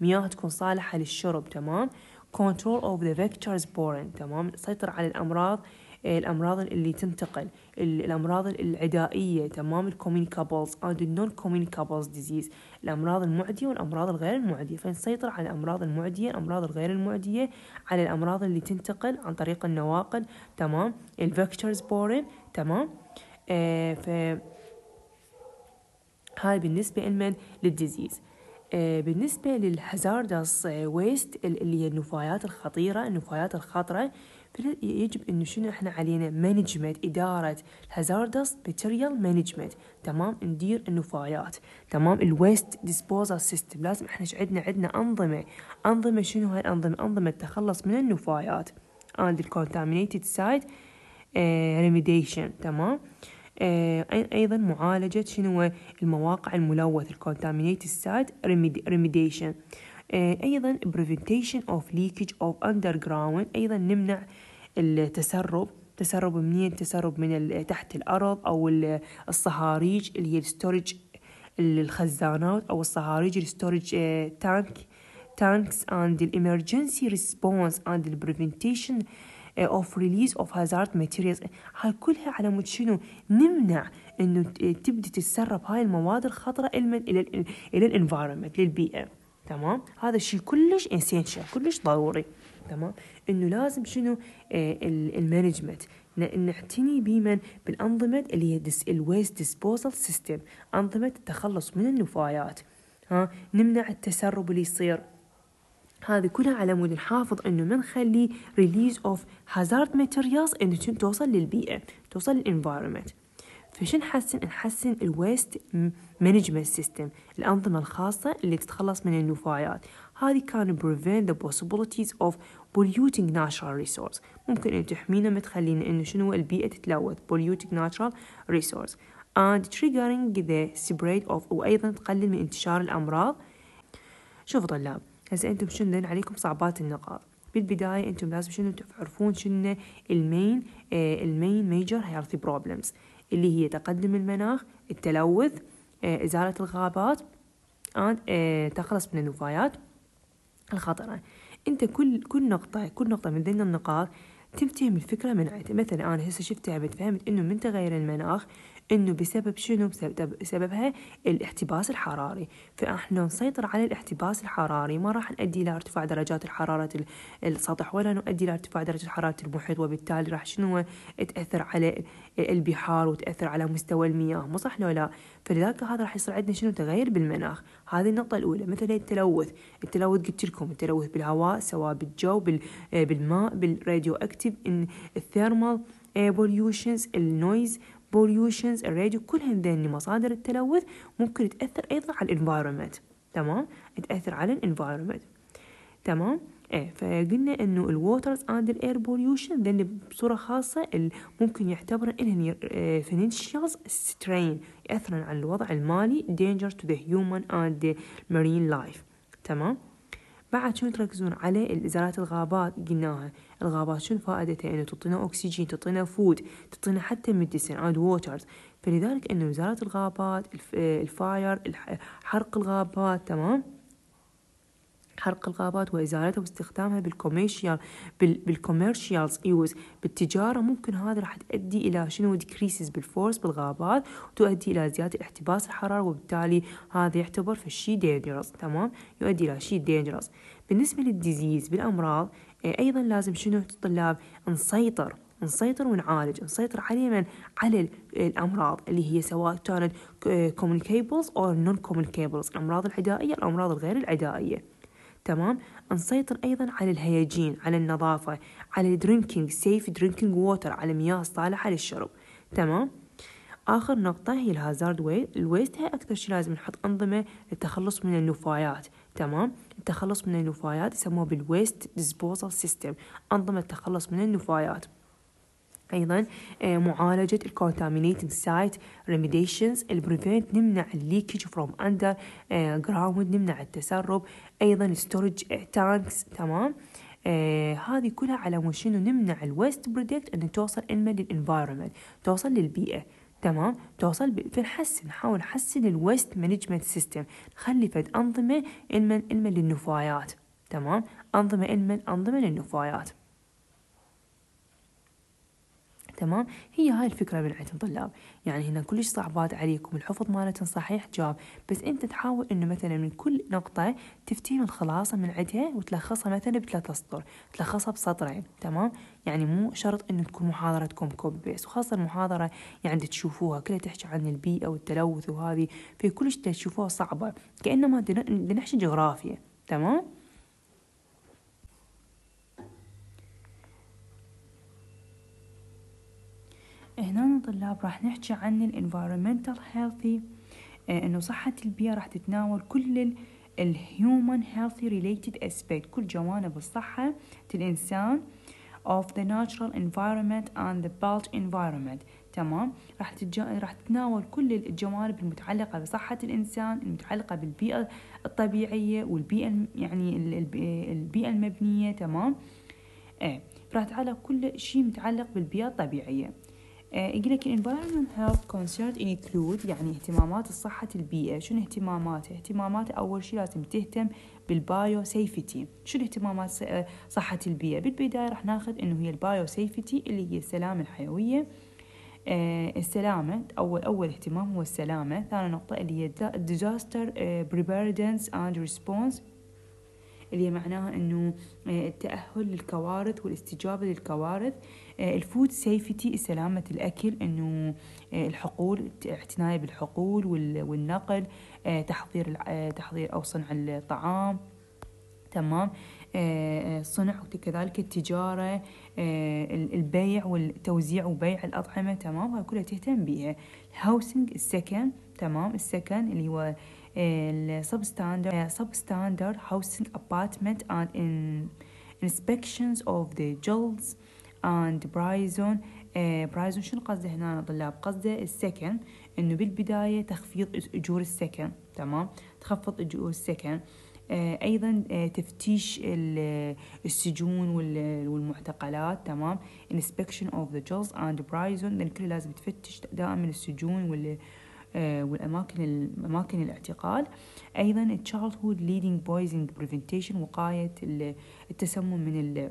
المياه تكون صالحة للشرب تمام control of the vectors بورن تمام سيطر على الأمراض الأمراض اللي تنتقل الأمراض العدائية تمام الكومينكابلز and النون كومينكابلز ديزيز الأمراض المعدية والأمراض الغير المعدية فنسيطر على الأمراض المعدية الأمراض الغير المعدية على الأمراض اللي تنتقل عن طريق النواقل تمام الفيكتورز بورين تمام آه ف هاي بالنسبة لمن للديزيز آه، بالنسبة للهازاردس ويست آه، اللي هي النفايات الخطيرة النفايات الخطرة يجب انه شنو احنا علينا مانجمنت اداره الهازاردس ماتيريال مانجمنت تمام ندير النفايات تمام الويست ديسبوزال سيستم لازم احنا عندنا عندنا انظمه انظمه شنو هاي الانظمه انظمه تخلص من النفايات اند آه، contaminated site uh, remediation تمام آه ايضا معالجه شنو المواقع الملوثه الكونتامينيتد سايد ريميديشن آه، أيضا prevention of leakage of underground أيضا نمنع التسرب تسرب منين تسرب من تحت الأرض أو الصهاريج اللي هي الستورج الخزانات أو الصهاريج الستورج تانك آه، tanks and the emergency response and the prevention آه، of release of hazard materials هاي كلها على مود شنو نمنع انه تبدي تتسرب هاي المواد الخطره الى الى الانفايرمنت للبيئه تمام هذا الشيء كلش اسينشال كلش ضروري تمام انه لازم شنو آه، المانجمنت نعتني بمن بالانظمه اللي هي الويست ديسبوزل سيستم انظمه التخلص من النفايات ها نمنع التسرب اللي يصير هذه كلها على مود نحافظ انه ما نخلي ريليز اوف هازارد ماتيريالز انه توصل للبيئه توصل للانفايرمنت فشو نحسن نحسن الويست مانجمنت سيستم الأنظمة الخاصة اللي تتخلص من النفايات هذه كان prevent the possibilities of polluting natural resource ممكن أن تحمينا ما تخلينا إنه شنو البيئة تتلوث polluting natural resource and triggering the spread of وأيضا تقلل من انتشار الأمراض شوفوا طلاب هسه أنتم شنو عليكم صعبات النقاط بالبداية أنتم لازم شنو تعرفون شنو المين المين ميجر هيلثي بروبلمز اللي هي تقدم المناخ التلوث آه، إزالة الغابات آه، آه، تخلص من النفايات الخطرة أنت كل كل نقطة كل نقطة من ذينا النقاط تفتهم الفكرة من عندها مثلا أنا هسه شفتها فهمت إنه من تغير المناخ انه بسبب شنو بسبب سببها الاحتباس الحراري فاحنا نسيطر على الاحتباس الحراري ما راح نؤدي الى ارتفاع درجات الحرارة السطح ولا نؤدي الى ارتفاع درجة حرارة المحيط وبالتالي راح شنو تأثر على البحار وتأثر على مستوى المياه مو صح لو لا فلذلك هذا راح يصير عندنا شنو تغير بالمناخ هذه النقطة الأولى مثلا التلوث التلوث قلت لكم التلوث بالهواء سواء بالجو بالماء بالراديو اكتيف الثيرمال بوليوشنز النويز بوليوشنز الراديو كل هذين مصادر التلوث ممكن تأثر أيضا على الانفايرومنت تمام تأثر على الانفايرومنت تمام ايه فقلنا انه الووترز اند الاير بوليوشن ذن بصوره خاصه ممكن يعتبر انهن فينانشالز سترين ياثرن على الوضع المالي دينجر تو ذا هيومن اند مارين لايف تمام بعد شنو تركزون عليه إزالة الغابات قلناها الغابات شنو فائدتها انه تعطينا اكسجين تعطينا فود تعطينا حتى ميديسين اند ووترز فلذلك انه وزارة الغابات الفاير آه، حرق الغابات تمام حرق الغابات وإزالتها واستخدامها بالكوميرشيال بالكوميرشيالز يوز بالتجارة ممكن هذا راح تؤدي إلى شنو ديكريسز بالفورس بالغابات وتؤدي إلى زيادة احتباس الحرارة وبالتالي هذا يعتبر فشي دينجرس تمام يؤدي إلى شيء دينجرس بالنسبة للديزيز بالأمراض إيه، أيضا لازم شنو الطلاب نسيطر نسيطر ونعالج نسيطر عليه من على الأمراض اللي هي سواء كانت كوميونيكيبلز أو نون كوميونيكيبلز الأمراض العدائية الأمراض الغير العدائية تمام نسيطر أيضا على الهيجين على النظافة على الدرينكينج سيف درينكينج ووتر على مياه صالحة للشرب تمام آخر نقطة هي الهازارد ويست الويست هي أكثر شيء لازم نحط أنظمة للتخلص من النفايات تمام التخلص من النفايات يسموها بالويست ديسبوزال سيستم أنظمة التخلص من النفايات أيضا آه، معالجة الكونتامينيتنج سايت ريميديشنز البريفنت نمنع الليكج فروم أندر جراوند نمنع التسرب أيضا ستورج تانكس تمام آه هذه كلها على شنو نمنع الويست بريدكت ان توصل الما للانفايرمنت توصل للبيئه تمام توصل ب... فنحسن نحاول نحسن الويست مانجمنت سيستم نخلي فد انظمه اما اما للنفايات تمام انظمه اما انظمه للنفايات تمام هي هاي الفكرة من عند الطلاب يعني هنا كلش صعبات عليكم الحفظ مالتهم صحيح جاب بس انت تحاول انه مثلا من كل نقطة تفتين الخلاصة من عندها وتلخصها مثلا بثلاث اسطر تلخصها بسطرين تمام يعني مو شرط انه تكون محاضرتكم كوبي بيس وخاصة المحاضرة يعني تشوفوها كلها تحكي عن البيئة والتلوث وهذه في كلش تشوفوها صعبة كأنما دنحكي جغرافيا تمام هنا طلاب راح نحكي عن الانفايرمنتال هيلثي آه، انه صحة البيئة راح تتناول كل الهيومن هيلثي ريليتد اسبيكت كل جوانب الصحة الانسان of the natural environment and the built environment تمام راح تتجا... راح تتناول كل الجوانب المتعلقة بصحة الإنسان المتعلقة بالبيئة الطبيعية والبيئة الم... يعني البيئة المبنية تمام إيه راح تعلق كل شيء متعلق بالبيئة الطبيعية آه، يقول لك environment health concerns include يعني اهتمامات الصحة البيئة شنو اهتماماته اهتماماته أول شيء لازم تهتم بالبايو سيفتي شنو اهتمامات آه، صحة البيئة بالبداية راح ناخذ انه هي البايو سيفتي اللي هي السلامة الحيوية آه السلامة أول أول اهتمام هو السلامة ثاني نقطة اللي هي disaster آه، preparedness and response اللي معناها انه آه، التاهل للكوارث والاستجابه للكوارث آه، الفود سيفتي سلامه الاكل انه آه، الحقول الاعتناء بالحقول والنقل تحضير تحضير او صنع الطعام تمام صنع وكذلك التجارة البيع والتوزيع وبيع الأطعمة تمام هاي كلها تهتم بيها الهاوسنج السكن تمام السكن اللي هو Uh, substandard housing apartment and in inspections of the جولز and prison برايزون uh, شنو قصده هنا طلاب قصده السكن انه بالبدايه تخفيض اجور السكن تمام تخفض اجور السكن uh, ايضا تفتيش السجون والمعتقلات تمام inspection of the jails and prison لان كله لازم تفتش دائما السجون آه، والأماكن أماكن الاعتقال أيضا Childhood Leading Poisoning Prevention وقاية التسمم من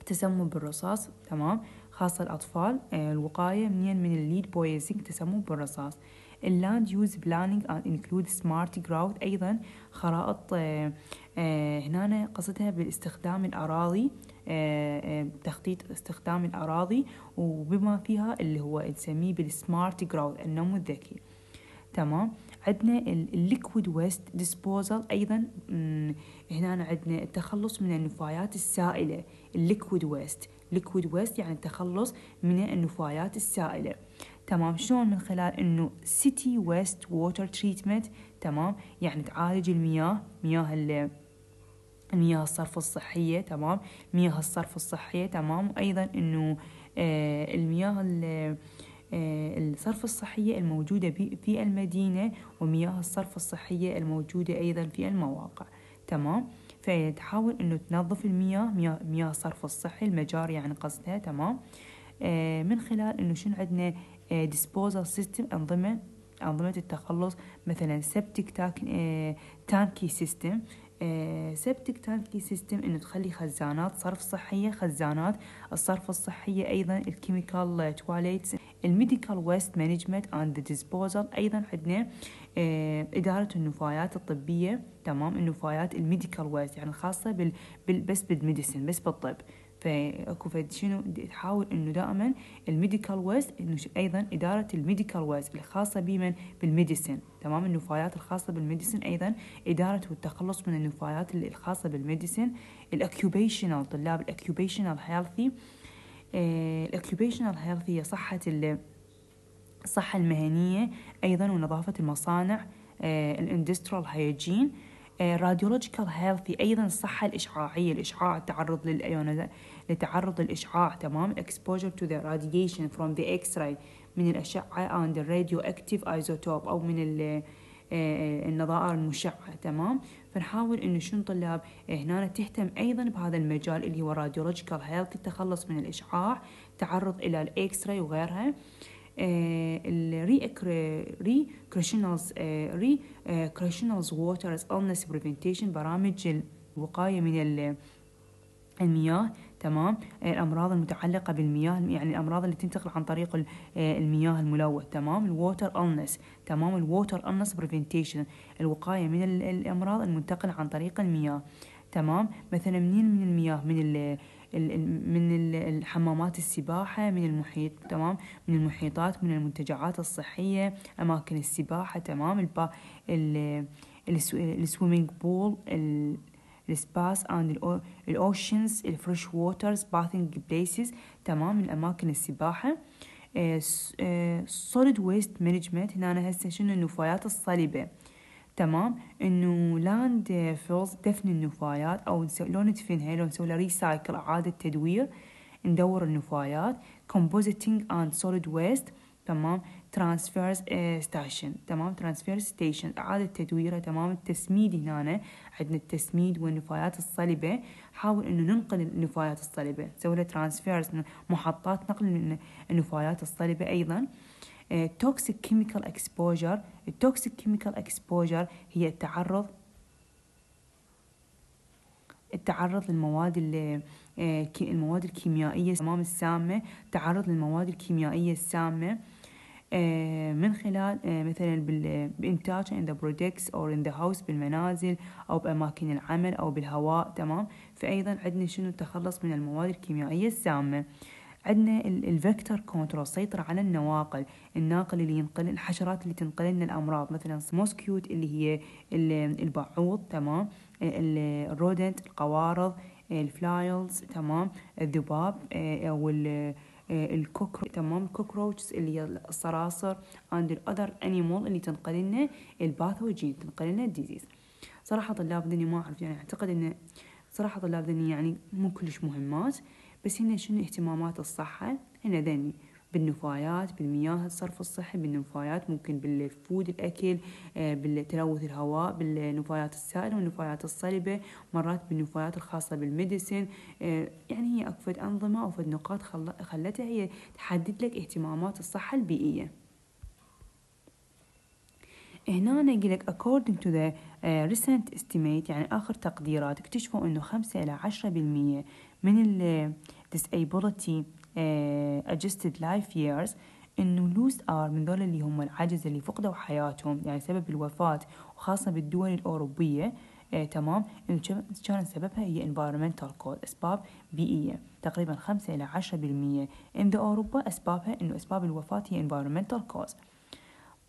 التسمم بالرصاص تمام خاصة الأطفال آه، الوقاية من من الليد بويزنج تسمم بالرصاص اللاند يوز بلاننج انكلود سمارت جراوث أيضا خرائط آه، هنا قصدها باستخدام الأراضي آه، آه، تخطيط استخدام الأراضي وبما فيها اللي هو نسميه بالسمارت جراوند النمو الذكي تمام عندنا الليكويد ويست ديسبوزل ايضا هنا عندنا التخلص من النفايات السائله الليكويد ويست ليكويد ويست يعني التخلص من النفايات السائله تمام شلون من خلال انه سيتي ويست ووتر تريتمنت تمام يعني تعالج المياه مياه مياه الصرف الصحية تمام مياه الصرف الصحية تمام وأيضا أنه آه، المياه آه، الصرف الصحية الموجودة في المدينة ومياه الصرف الصحية الموجودة أيضا في المواقع تمام فتحاول أنه تنظف المياه مياه الصرف الصحي المجاري يعني قصدها تمام آه، من خلال أنه شنو عندنا disposal system أنظمة أنظمة التخلص مثلا سبتك تاك تانكي سيستم سبتك تانكي سيستم انه تخلي خزانات صرف صحيه خزانات الصرف الصحيه ايضا الكيميكال تواليتس الميديكال ويست مانجمنت اند ديسبوزال ايضا عندنا آه، اداره النفايات الطبيه تمام النفايات الميديكال ويست يعني الخاصه بال بس بالميديسن بس بالطب فاكو فد شنو تحاول انه دائما الميديكال ويست انه ايضا اداره الميديكال ويست الخاصه بمن بالميديسن تمام النفايات الخاصه بالميديسن ايضا اداره والتخلص من النفايات الخاصه بالميديسن الاكيوبيشنال طلاب الاكيوبيشنال هيلثي آه، الاكيوبيشنال هيلثي هي صحه الصحه المهنيه ايضا ونظافه المصانع آه، الاندستريال هايجين راديولوجيكال هيلثي ايضا الصحه الاشعاعيه الاشعاع التعرض للايونات لتعرض الإشعاع تمام exposure to the radiation from the X-ray من الأشعة and the radioactive isotope أو من ال آه، آه، النظائر المشعة تمام فنحاول انه شنو طلاب هنا تهتم ايضا بهذا المجال اللي هو راديولوجيكال هيلث التخلص من الاشعاع تعرض الى الاكس راي وغيرها الري كريشنالز ري كريشنالز ووترز النس بريفنتيشن برامج الوقايه من المياه تمام آه، الامراض المتعلقه بالمياه يعني الامراض اللي تنتقل عن طريق آه، المياه الملوث تمام الووتر النس تمام الووتر النس بريفنتيشن الوقايه من الامراض المنتقله عن طريق المياه تمام مثلا منين من المياه من ال من الحمامات السباحة من المحيط تمام من المحيطات من المنتجعات الصحية أماكن السباحة تمام السويمينج بول السباس اند الاوشنز الفريش ووترز باثينج بليسز تمام الاماكن السباحه سوليد ويست مانجمنت هنا هسه شنو النفايات الصلبه تمام انه لاند فيلز دفن النفايات او لو ندفنها لو نسوي لها ريسايكل اعاده تدوير ندور النفايات كومبوزيتنج اند سوليد ويست تمام ترانسفير ستيشن eh, تمام ترانسفير ستيشن اعاده تدويره تمام التسميد هنا عندنا التسميد والنفايات الصلبه حاول انه ننقل النفايات الصلبه نسوي له ترانسفيرز محطات نقل من النفايات الصلبه ايضا توكسيك كيميكال اكسبوجر التوكسيك كيميكال اكسبوجر هي التعرض التعرض للمواد eh, المواد الكيميائية تمام السامة تعرض للمواد الكيميائية السامة آه، من خلال آه، مثلا بالانتاج in the projects or in the house بالمنازل أو بأماكن العمل أو بالهواء تمام فأيضا عندنا شنو التخلص من المواد الكيميائية السامة عندنا الفيكتور كنترول سيطرة على النواقل الناقل اللي ينقل الحشرات اللي تنقل لنا الأمراض مثلا سموسكيوت اللي هي البعوض تمام الرودنت القوارض الفلايلز تمام الذباب آه، أو آه، الكوكرو تمام الكوكروتشز اللي هي الصراصر اند الاذر انيمال اللي تنقل لنا الباثوجين تنقل لنا الديزيز صراحه طلاب ذني ما اعرف يعني اعتقد إن صراحه طلاب ذني يعني مو كلش مهمات بس هنا شنو اهتمامات الصحه هنا ذني بالنفايات بالمياه الصرف الصحي بالنفايات ممكن بالفود الأكل آه، بالتلوث الهواء بالنفايات السائلة والنفايات الصلبة مرات بالنفايات الخاصة بالميديسين آه، يعني هي أكفد أنظمة أو فد نقاط خلتها هي تحدد لك اهتمامات الصحة البيئية هنا أنا أقول لك according to the آه، recent estimate يعني آخر تقديرات اكتشفوا أنه خمسة إلى عشرة بالمية من ال disability آه، adjusted life years انه لوس ار من دول اللي هم العجز اللي فقدوا حياتهم يعني سبب الوفاة وخاصة بالدول الأوروبية آه تمام انه كان سببها هي environmental cause اسباب بيئية تقريبا خمسة الى عشرة بالمية the اوروبا اسبابها انه اسباب الوفاة هي environmental cause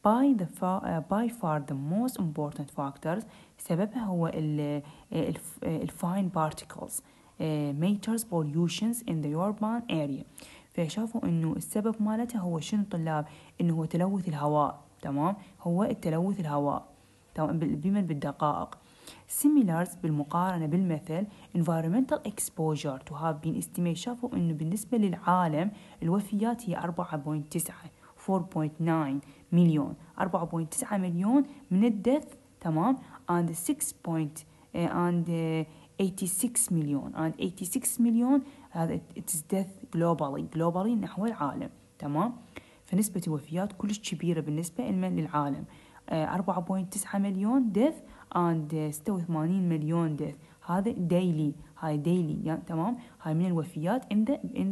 by, the far, uh, آه، by far the most important factors سببها هو ال, آه، الفاين بارتيكلز ميترز آه، بوليوشنز in the urban area فشافوا انه السبب مالته هو شنو الطلاب انه هو تلوث الهواء تمام هو التلوث الهواء تمام بمن بالدقائق similars بالمقارنة بالمثل environmental exposure to have been estimated شافوا انه بالنسبة للعالم الوفيات هي 4.9 4.9 مليون 4.9 مليون من الدث تمام and 6 point آه، and آه، 86 مليون and 86 مليون هذا اتس ديث globally globally نحو العالم تمام فنسبة الوفيات كلش كبيرة بالنسبة لمن للعالم 4.9 آه، مليون ديث اند 86 مليون ديث هذا ديلي هاي ديلي يعني تمام هاي من الوفيات ان in,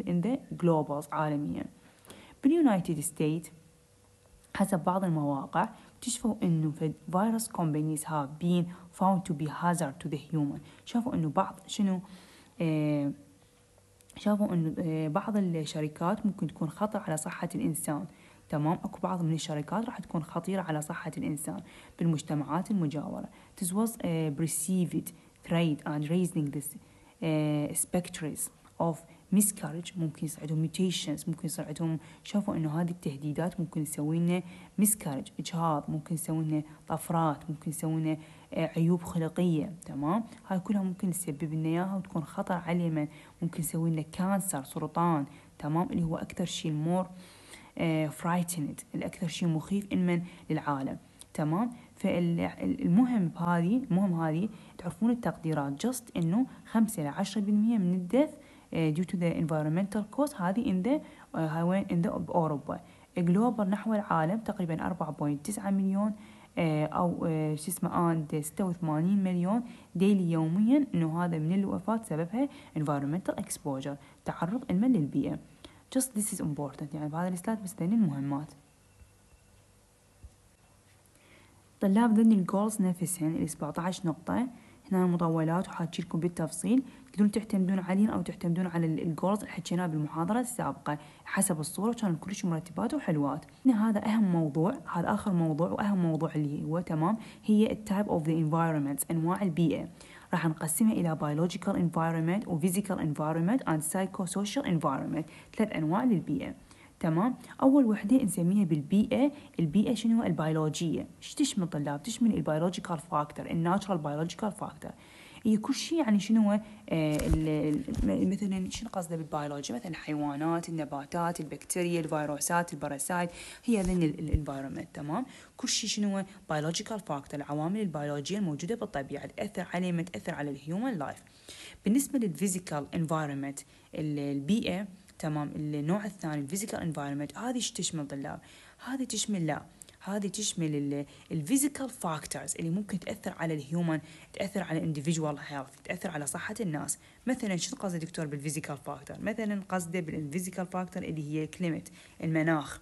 ان the globals عالميا باليونايتد ستيت حسب بعض المواقع اكتشفوا انه فيروس كومبانيز هاف بين فاوند تو بي هازارد تو ذا هيومن شافوا انه بعض شنو آه شافوا انه آه بعض الشركات ممكن تكون خطر على صحة الانسان تمام اكو بعض من الشركات راح تكون خطيرة على صحة الانسان بالمجتمعات المجاورة this was uh, perceived threat and raising this uh, spectres of مسكارج ممكن يصير عندهم ميوتيشنز ممكن يصير عندهم شافوا انه هذه التهديدات ممكن يسوي لنا مسكارج اجهاض ممكن يسوي لنا طفرات ممكن يسوي لنا آه، عيوب خلقيه تمام هاي كلها ممكن تسبب لنا اياها وتكون خطر على اليمن ممكن يسوي لنا كانسر سرطان تمام اللي هو اكثر شيء المور فرايتند الاكثر شيء مخيف من للعالم تمام فالمهم بهذه المهم هذه تعرفون التقديرات جست انه 5 إلى 10% من الدث Uh, due to the environmental cause هذه in the uh, وين in the بأوروبا global نحو العالم تقريبا 4.9 مليون uh, أو شو اسمه آند 86 مليون ديلي يوميا إنه هذا من الوفاة سببها environmental exposure تعرض إلما للبيئة just this is important يعني بهذا السلايد بس المهمات طلاب ذن الجولز نفسهن ال 17 نقطة هنا المطولات وحاجي لكم بالتفصيل تقدرون تعتمدون عليهم او تعتمدون على الجولز اللي حكيناها بالمحاضره السابقه حسب الصوره كانت كلش مرتبات وحلوات هذا اهم موضوع هذا اخر موضوع واهم موضوع اللي هو تمام هي التايب اوف ذا انفايرمنت انواع البيئه راح نقسمها إلى بايولوجيكال انفايرمنت وفيزيكال انفايرمنت اند سايكو سوشيال انفايرمنت ثلاث أنواع للبيئة تمام أول وحدة نسميها بالبيئة البيئة شنو البيولوجية ايش تشمل طلاب تشمل البيولوجيكال فاكتور الناتشرال بيولوجيكال فاكتور هي إيه، كل شيء يعني شنو إيه، مثلا شنو قصده بالبيولوجي مثلا الحيوانات النباتات البكتيريا الفيروسات الباراسايت هي ذن الانفايرمنت تمام كل شيء شنو بيولوجيكال فاكتور العوامل البيولوجيه الموجوده بالطبيعه تاثر عليه ما تاثر على الهيومن لايف بالنسبه للفيزيكال انفايرمنت البيئه تمام النوع الثاني الفيزيكال انفايرمنت هذه ايش تشمل طلاب هذه تشمل لا هذه تشمل الفيزيكال فاكتورز اللي ممكن تأثر على الهيومن تأثر على الانديفيدوال هيلث تأثر على صحة الناس مثلا شو قصده دكتور بالفيزيكال فاكتور مثلا قصده بالفيزيكال فاكتور اللي هي الكليمت المناخ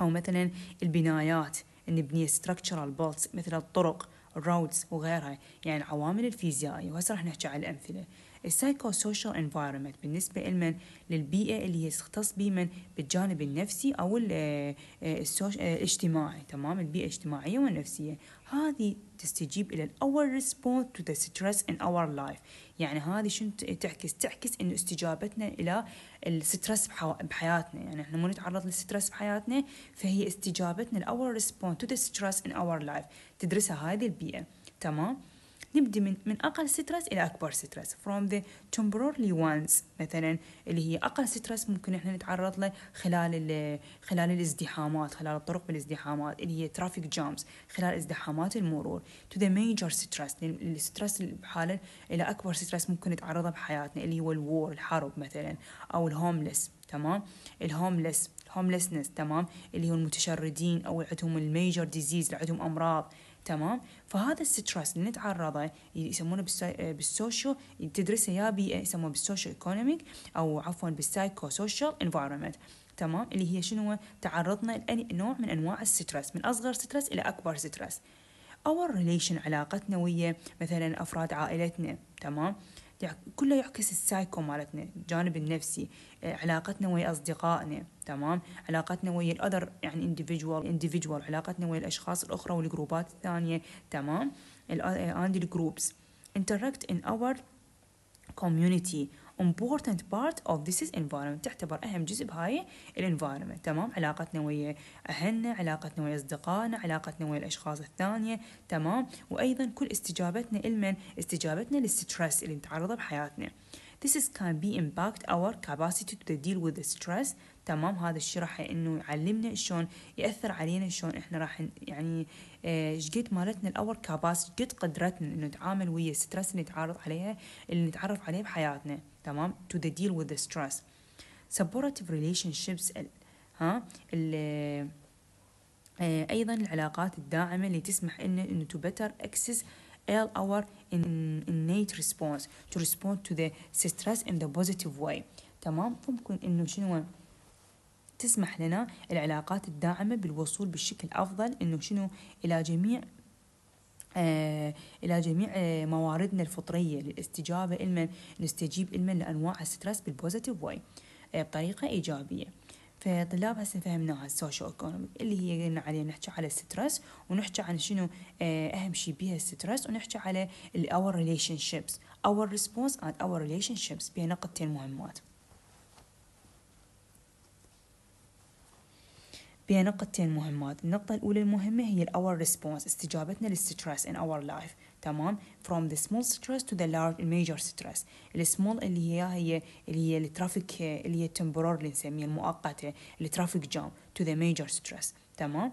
أو مثلا البنايات نبني ستراكشرال بولتس مثل الطرق الرودز وغيرها يعني العوامل الفيزيائية أيوة، وهسه راح نحكي على الأمثلة السايكو سوشيال انفايرمنت بالنسبه لمن للبيئه اللي هي تختص بمن بالجانب النفسي او آه، آه، آه، الاجتماعي تمام البيئه الاجتماعيه والنفسيه هذه تستجيب الى الاول ريسبونس تو ذا ستريس ان اور لايف يعني هذه شنو تعكس تعكس انه استجابتنا الى الستريس بحياتنا يعني احنا مو نتعرض للستريس بحياتنا فهي استجابتنا الاول ريسبونس تو ذا ستريس ان اور لايف تدرسها هذه البيئه تمام نبدي من من اقل سترس الى اكبر سترس from the temporary ones مثلا اللي هي اقل سترس ممكن احنا نتعرض له خلال خلال الازدحامات خلال الطرق بالازدحامات اللي هي ترافيك جامز خلال ازدحامات المرور to the major stress السترس بحاله الى اكبر سترس ممكن نتعرض بحياتنا اللي هو الوور الحرب مثلا او الهومليس تمام الهومليس هوملسنس تمام اللي هو المتشردين او عندهم الميجر ديزيز اللي عندهم امراض تمام فهذا السترس اللي نتعرض له يسمونه آه، بالسوشيو تدرسه يا بيئه إيه، يسموه بالسوشيو ايكونوميك او عفوا بالسايكو سوشيال انفايرمنت تمام اللي هي شنو تعرضنا لاي نوع من انواع السترس من اصغر سترس الى اكبر سترس اور ريليشن علاقتنا ويا مثلا افراد عائلتنا تمام كله يعكس السايكو مالتنا الجانب النفسي آه، علاقتنا ويا أصدقائنا تمام علاقتنا ويا الأذر يعني individual individual علاقتنا ويا الأشخاص الأخرى والجروبات الثانية تمام آه، آه، and الجروبس interact in our community important part of this is environment تعتبر أهم جزء بهاي الانفايرمنت تمام علاقتنا ويا أهلنا علاقتنا ويا أصدقائنا علاقتنا ويا الأشخاص الثانية تمام وأيضا كل استجابتنا لمن استجابتنا للسترس اللي نتعرضه بحياتنا This is can be impact our capacity to deal with the stress تمام هذا الشيء راح انه يعلمنا شلون ياثر علينا شلون احنا راح يعني آه، ايش قد مالتنا الاور كاباس قد قدرتنا انه نتعامل ويا السترس اللي نتعرض عليها اللي نتعرف عليه بحياتنا تمام to the deal with the stress supportive relationships ال ها ال ايضا العلاقات الداعمه اللي تسمح ان انه to better access all our innate response to respond to the stress in the positive way تمام ممكن انه شنو تسمح لنا العلاقات الداعمة بالوصول بشكل أفضل إنه شنو إلى جميع آه، إلى جميع آه، مواردنا الفطرية للاستجابة المن نستجيب المن لأنواع السترس بالبوزيتيف واي آه، بطريقة إيجابية فطلاب هسه فهمناها السوشيو ايكونومي اللي هي قلنا عليه نحكي على السترس ونحكي عن شنو اهم شيء بيها السترس ونحكي على الاور ريليشن شيبس اور ريسبونس اند اور ريليشن شيبس بين نقطتين مهمات فيها نقطتين مهمات النقطة الأولى المهمة هي الأور ريسبونس استجابتنا للستريس in our life تمام from the small stress to the large major stress السمول اللي هي هي اللي هي الترافيك اللي هي temporary اللي نسميها المؤقتة الترافيك جام to the major stress تمام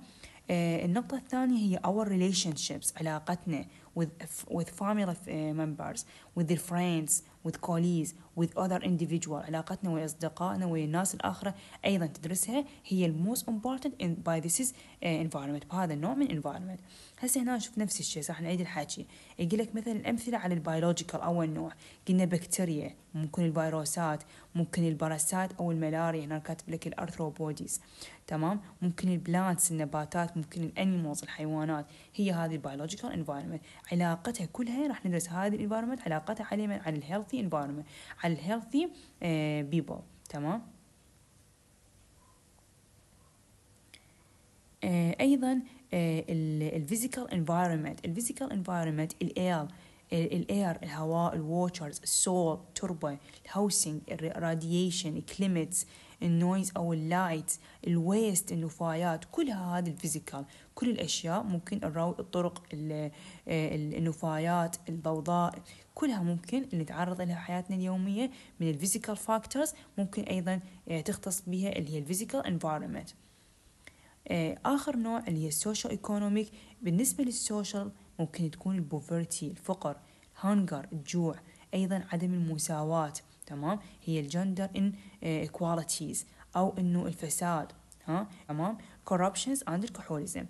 آه، النقطة الثانية هي our relationships علاقتنا with with family آه، members with their friends with colleagues with other individual علاقتنا ويا أصدقائنا ويا الناس الآخرة أيضا تدرسها هي most important in by this is eh, environment بهذا النوع من environment هسه هنا نشوف نفس الشيء صح نعيد الحكي يقول لك مثلا الأمثلة على البيولوجيكال أول نوع قلنا بكتيريا ممكن الفيروسات ممكن البراسات أو الملاريا هنا كاتب لك الأرثروبوديز تمام ممكن البلانتس النباتات ممكن الانيمالز الحيوانات هي هذه البيولوجيكال انفايرمنت علاقتها كلها راح ندرس هذه الانفايرمنت علاقتها على على الهيلثي انفايرمنت الهيلثي آه، people تمام آه، ايضا الفيزيكال انفايرمنت الفيزيكال انفايرمنت الاير الاير الهواء الووترز السول التربه الهاوسينج الراديشن الكليمتس النويز او اللايت الويست النفايات كلها هذا الفيزيكال كل الأشياء ممكن الروض الطرق آه، النفايات الضوضاء كلها ممكن نتعرض لها حياتنا اليومية من الفيزيكال فاكتورز ممكن أيضا آه، تختص بها اللي هي الفيزيكال انفايرمنت آه، آخر نوع اللي هي السوشيال ايكونوميك بالنسبة للسوشيال ممكن تكون البوفرتي الفقر هانجر الجوع أيضا عدم المساواة تمام هي الجندر ان ايكواليتيز أو إنه الفساد ها تمام corruptions and alcoholism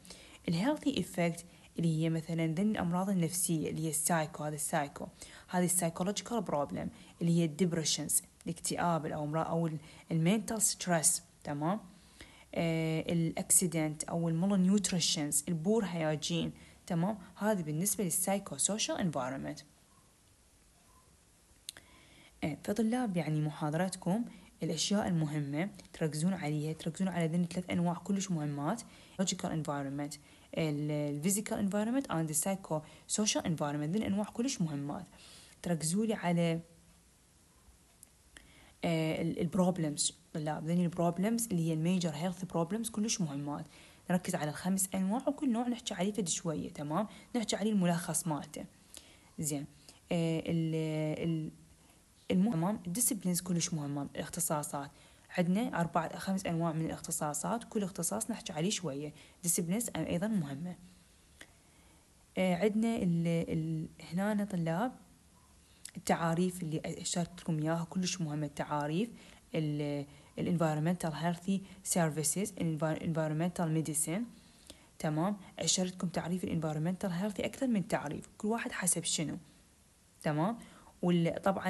الهيلثي effect اللي هي مثلا ذن الامراض النفسيه اللي هي السايكو هذا السايكو هذه السايكولوجيكال بروبلم اللي هي الدبرشنز الاكتئاب او او المينتال ستريس تمام آه، الاكسيدنت او المال نيوتريشنز البور هياجين تمام هذه بالنسبه للسايكو سوشيال انفايرمنت فطلاب يعني محاضرتكم الأشياء المهمة تركزون عليها تركزون على ذن ثلاث أنواع كلش مهمات logical environment ال physical environment and the psycho social environment ذن أنواع كلش مهمات تركزوا لي على آه، problems لا ذني problems اللي هي major health problems كلش مهمات نركز على الخمس انواع وكل نوع نحكي عليه فد شويه تمام نحكي عليه الملخص مالته زين آه، ال ال المهم الديسبلينز كلش مهمة الاختصاصات عندنا أربعة خمس أنواع من الاختصاصات كل اختصاص نحكي عليه شوية ديسبلينز أيضا مهمة آه، عندنا هنا طلاب التعاريف اللي اشرت لكم اياها كلش مهمه التعاريف environmental هيلثي services environmental medicine تمام اشرت لكم تعريف environmental healthy اكثر من تعريف كل واحد حسب شنو تمام وطبعا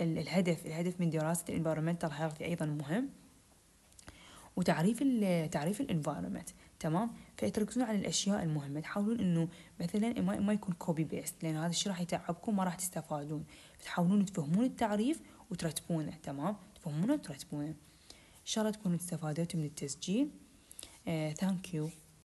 الهدف الهدف من دراسة الانفايرمنتال هيلث أيضا مهم وتعريف ال تعريف الانفايرمنت تمام فيتركزون على الاشياء المهمه تحاولون انه مثلا ما, ما يكون كوبي بيست لان هذا الشيء راح يتعبكم ما راح تستفادون فتحاولون تفهمون التعريف وترتبونه تمام تفهمونه وترتبونه ان شاء الله تكونوا استفادتوا من التسجيل ثانك uh, يو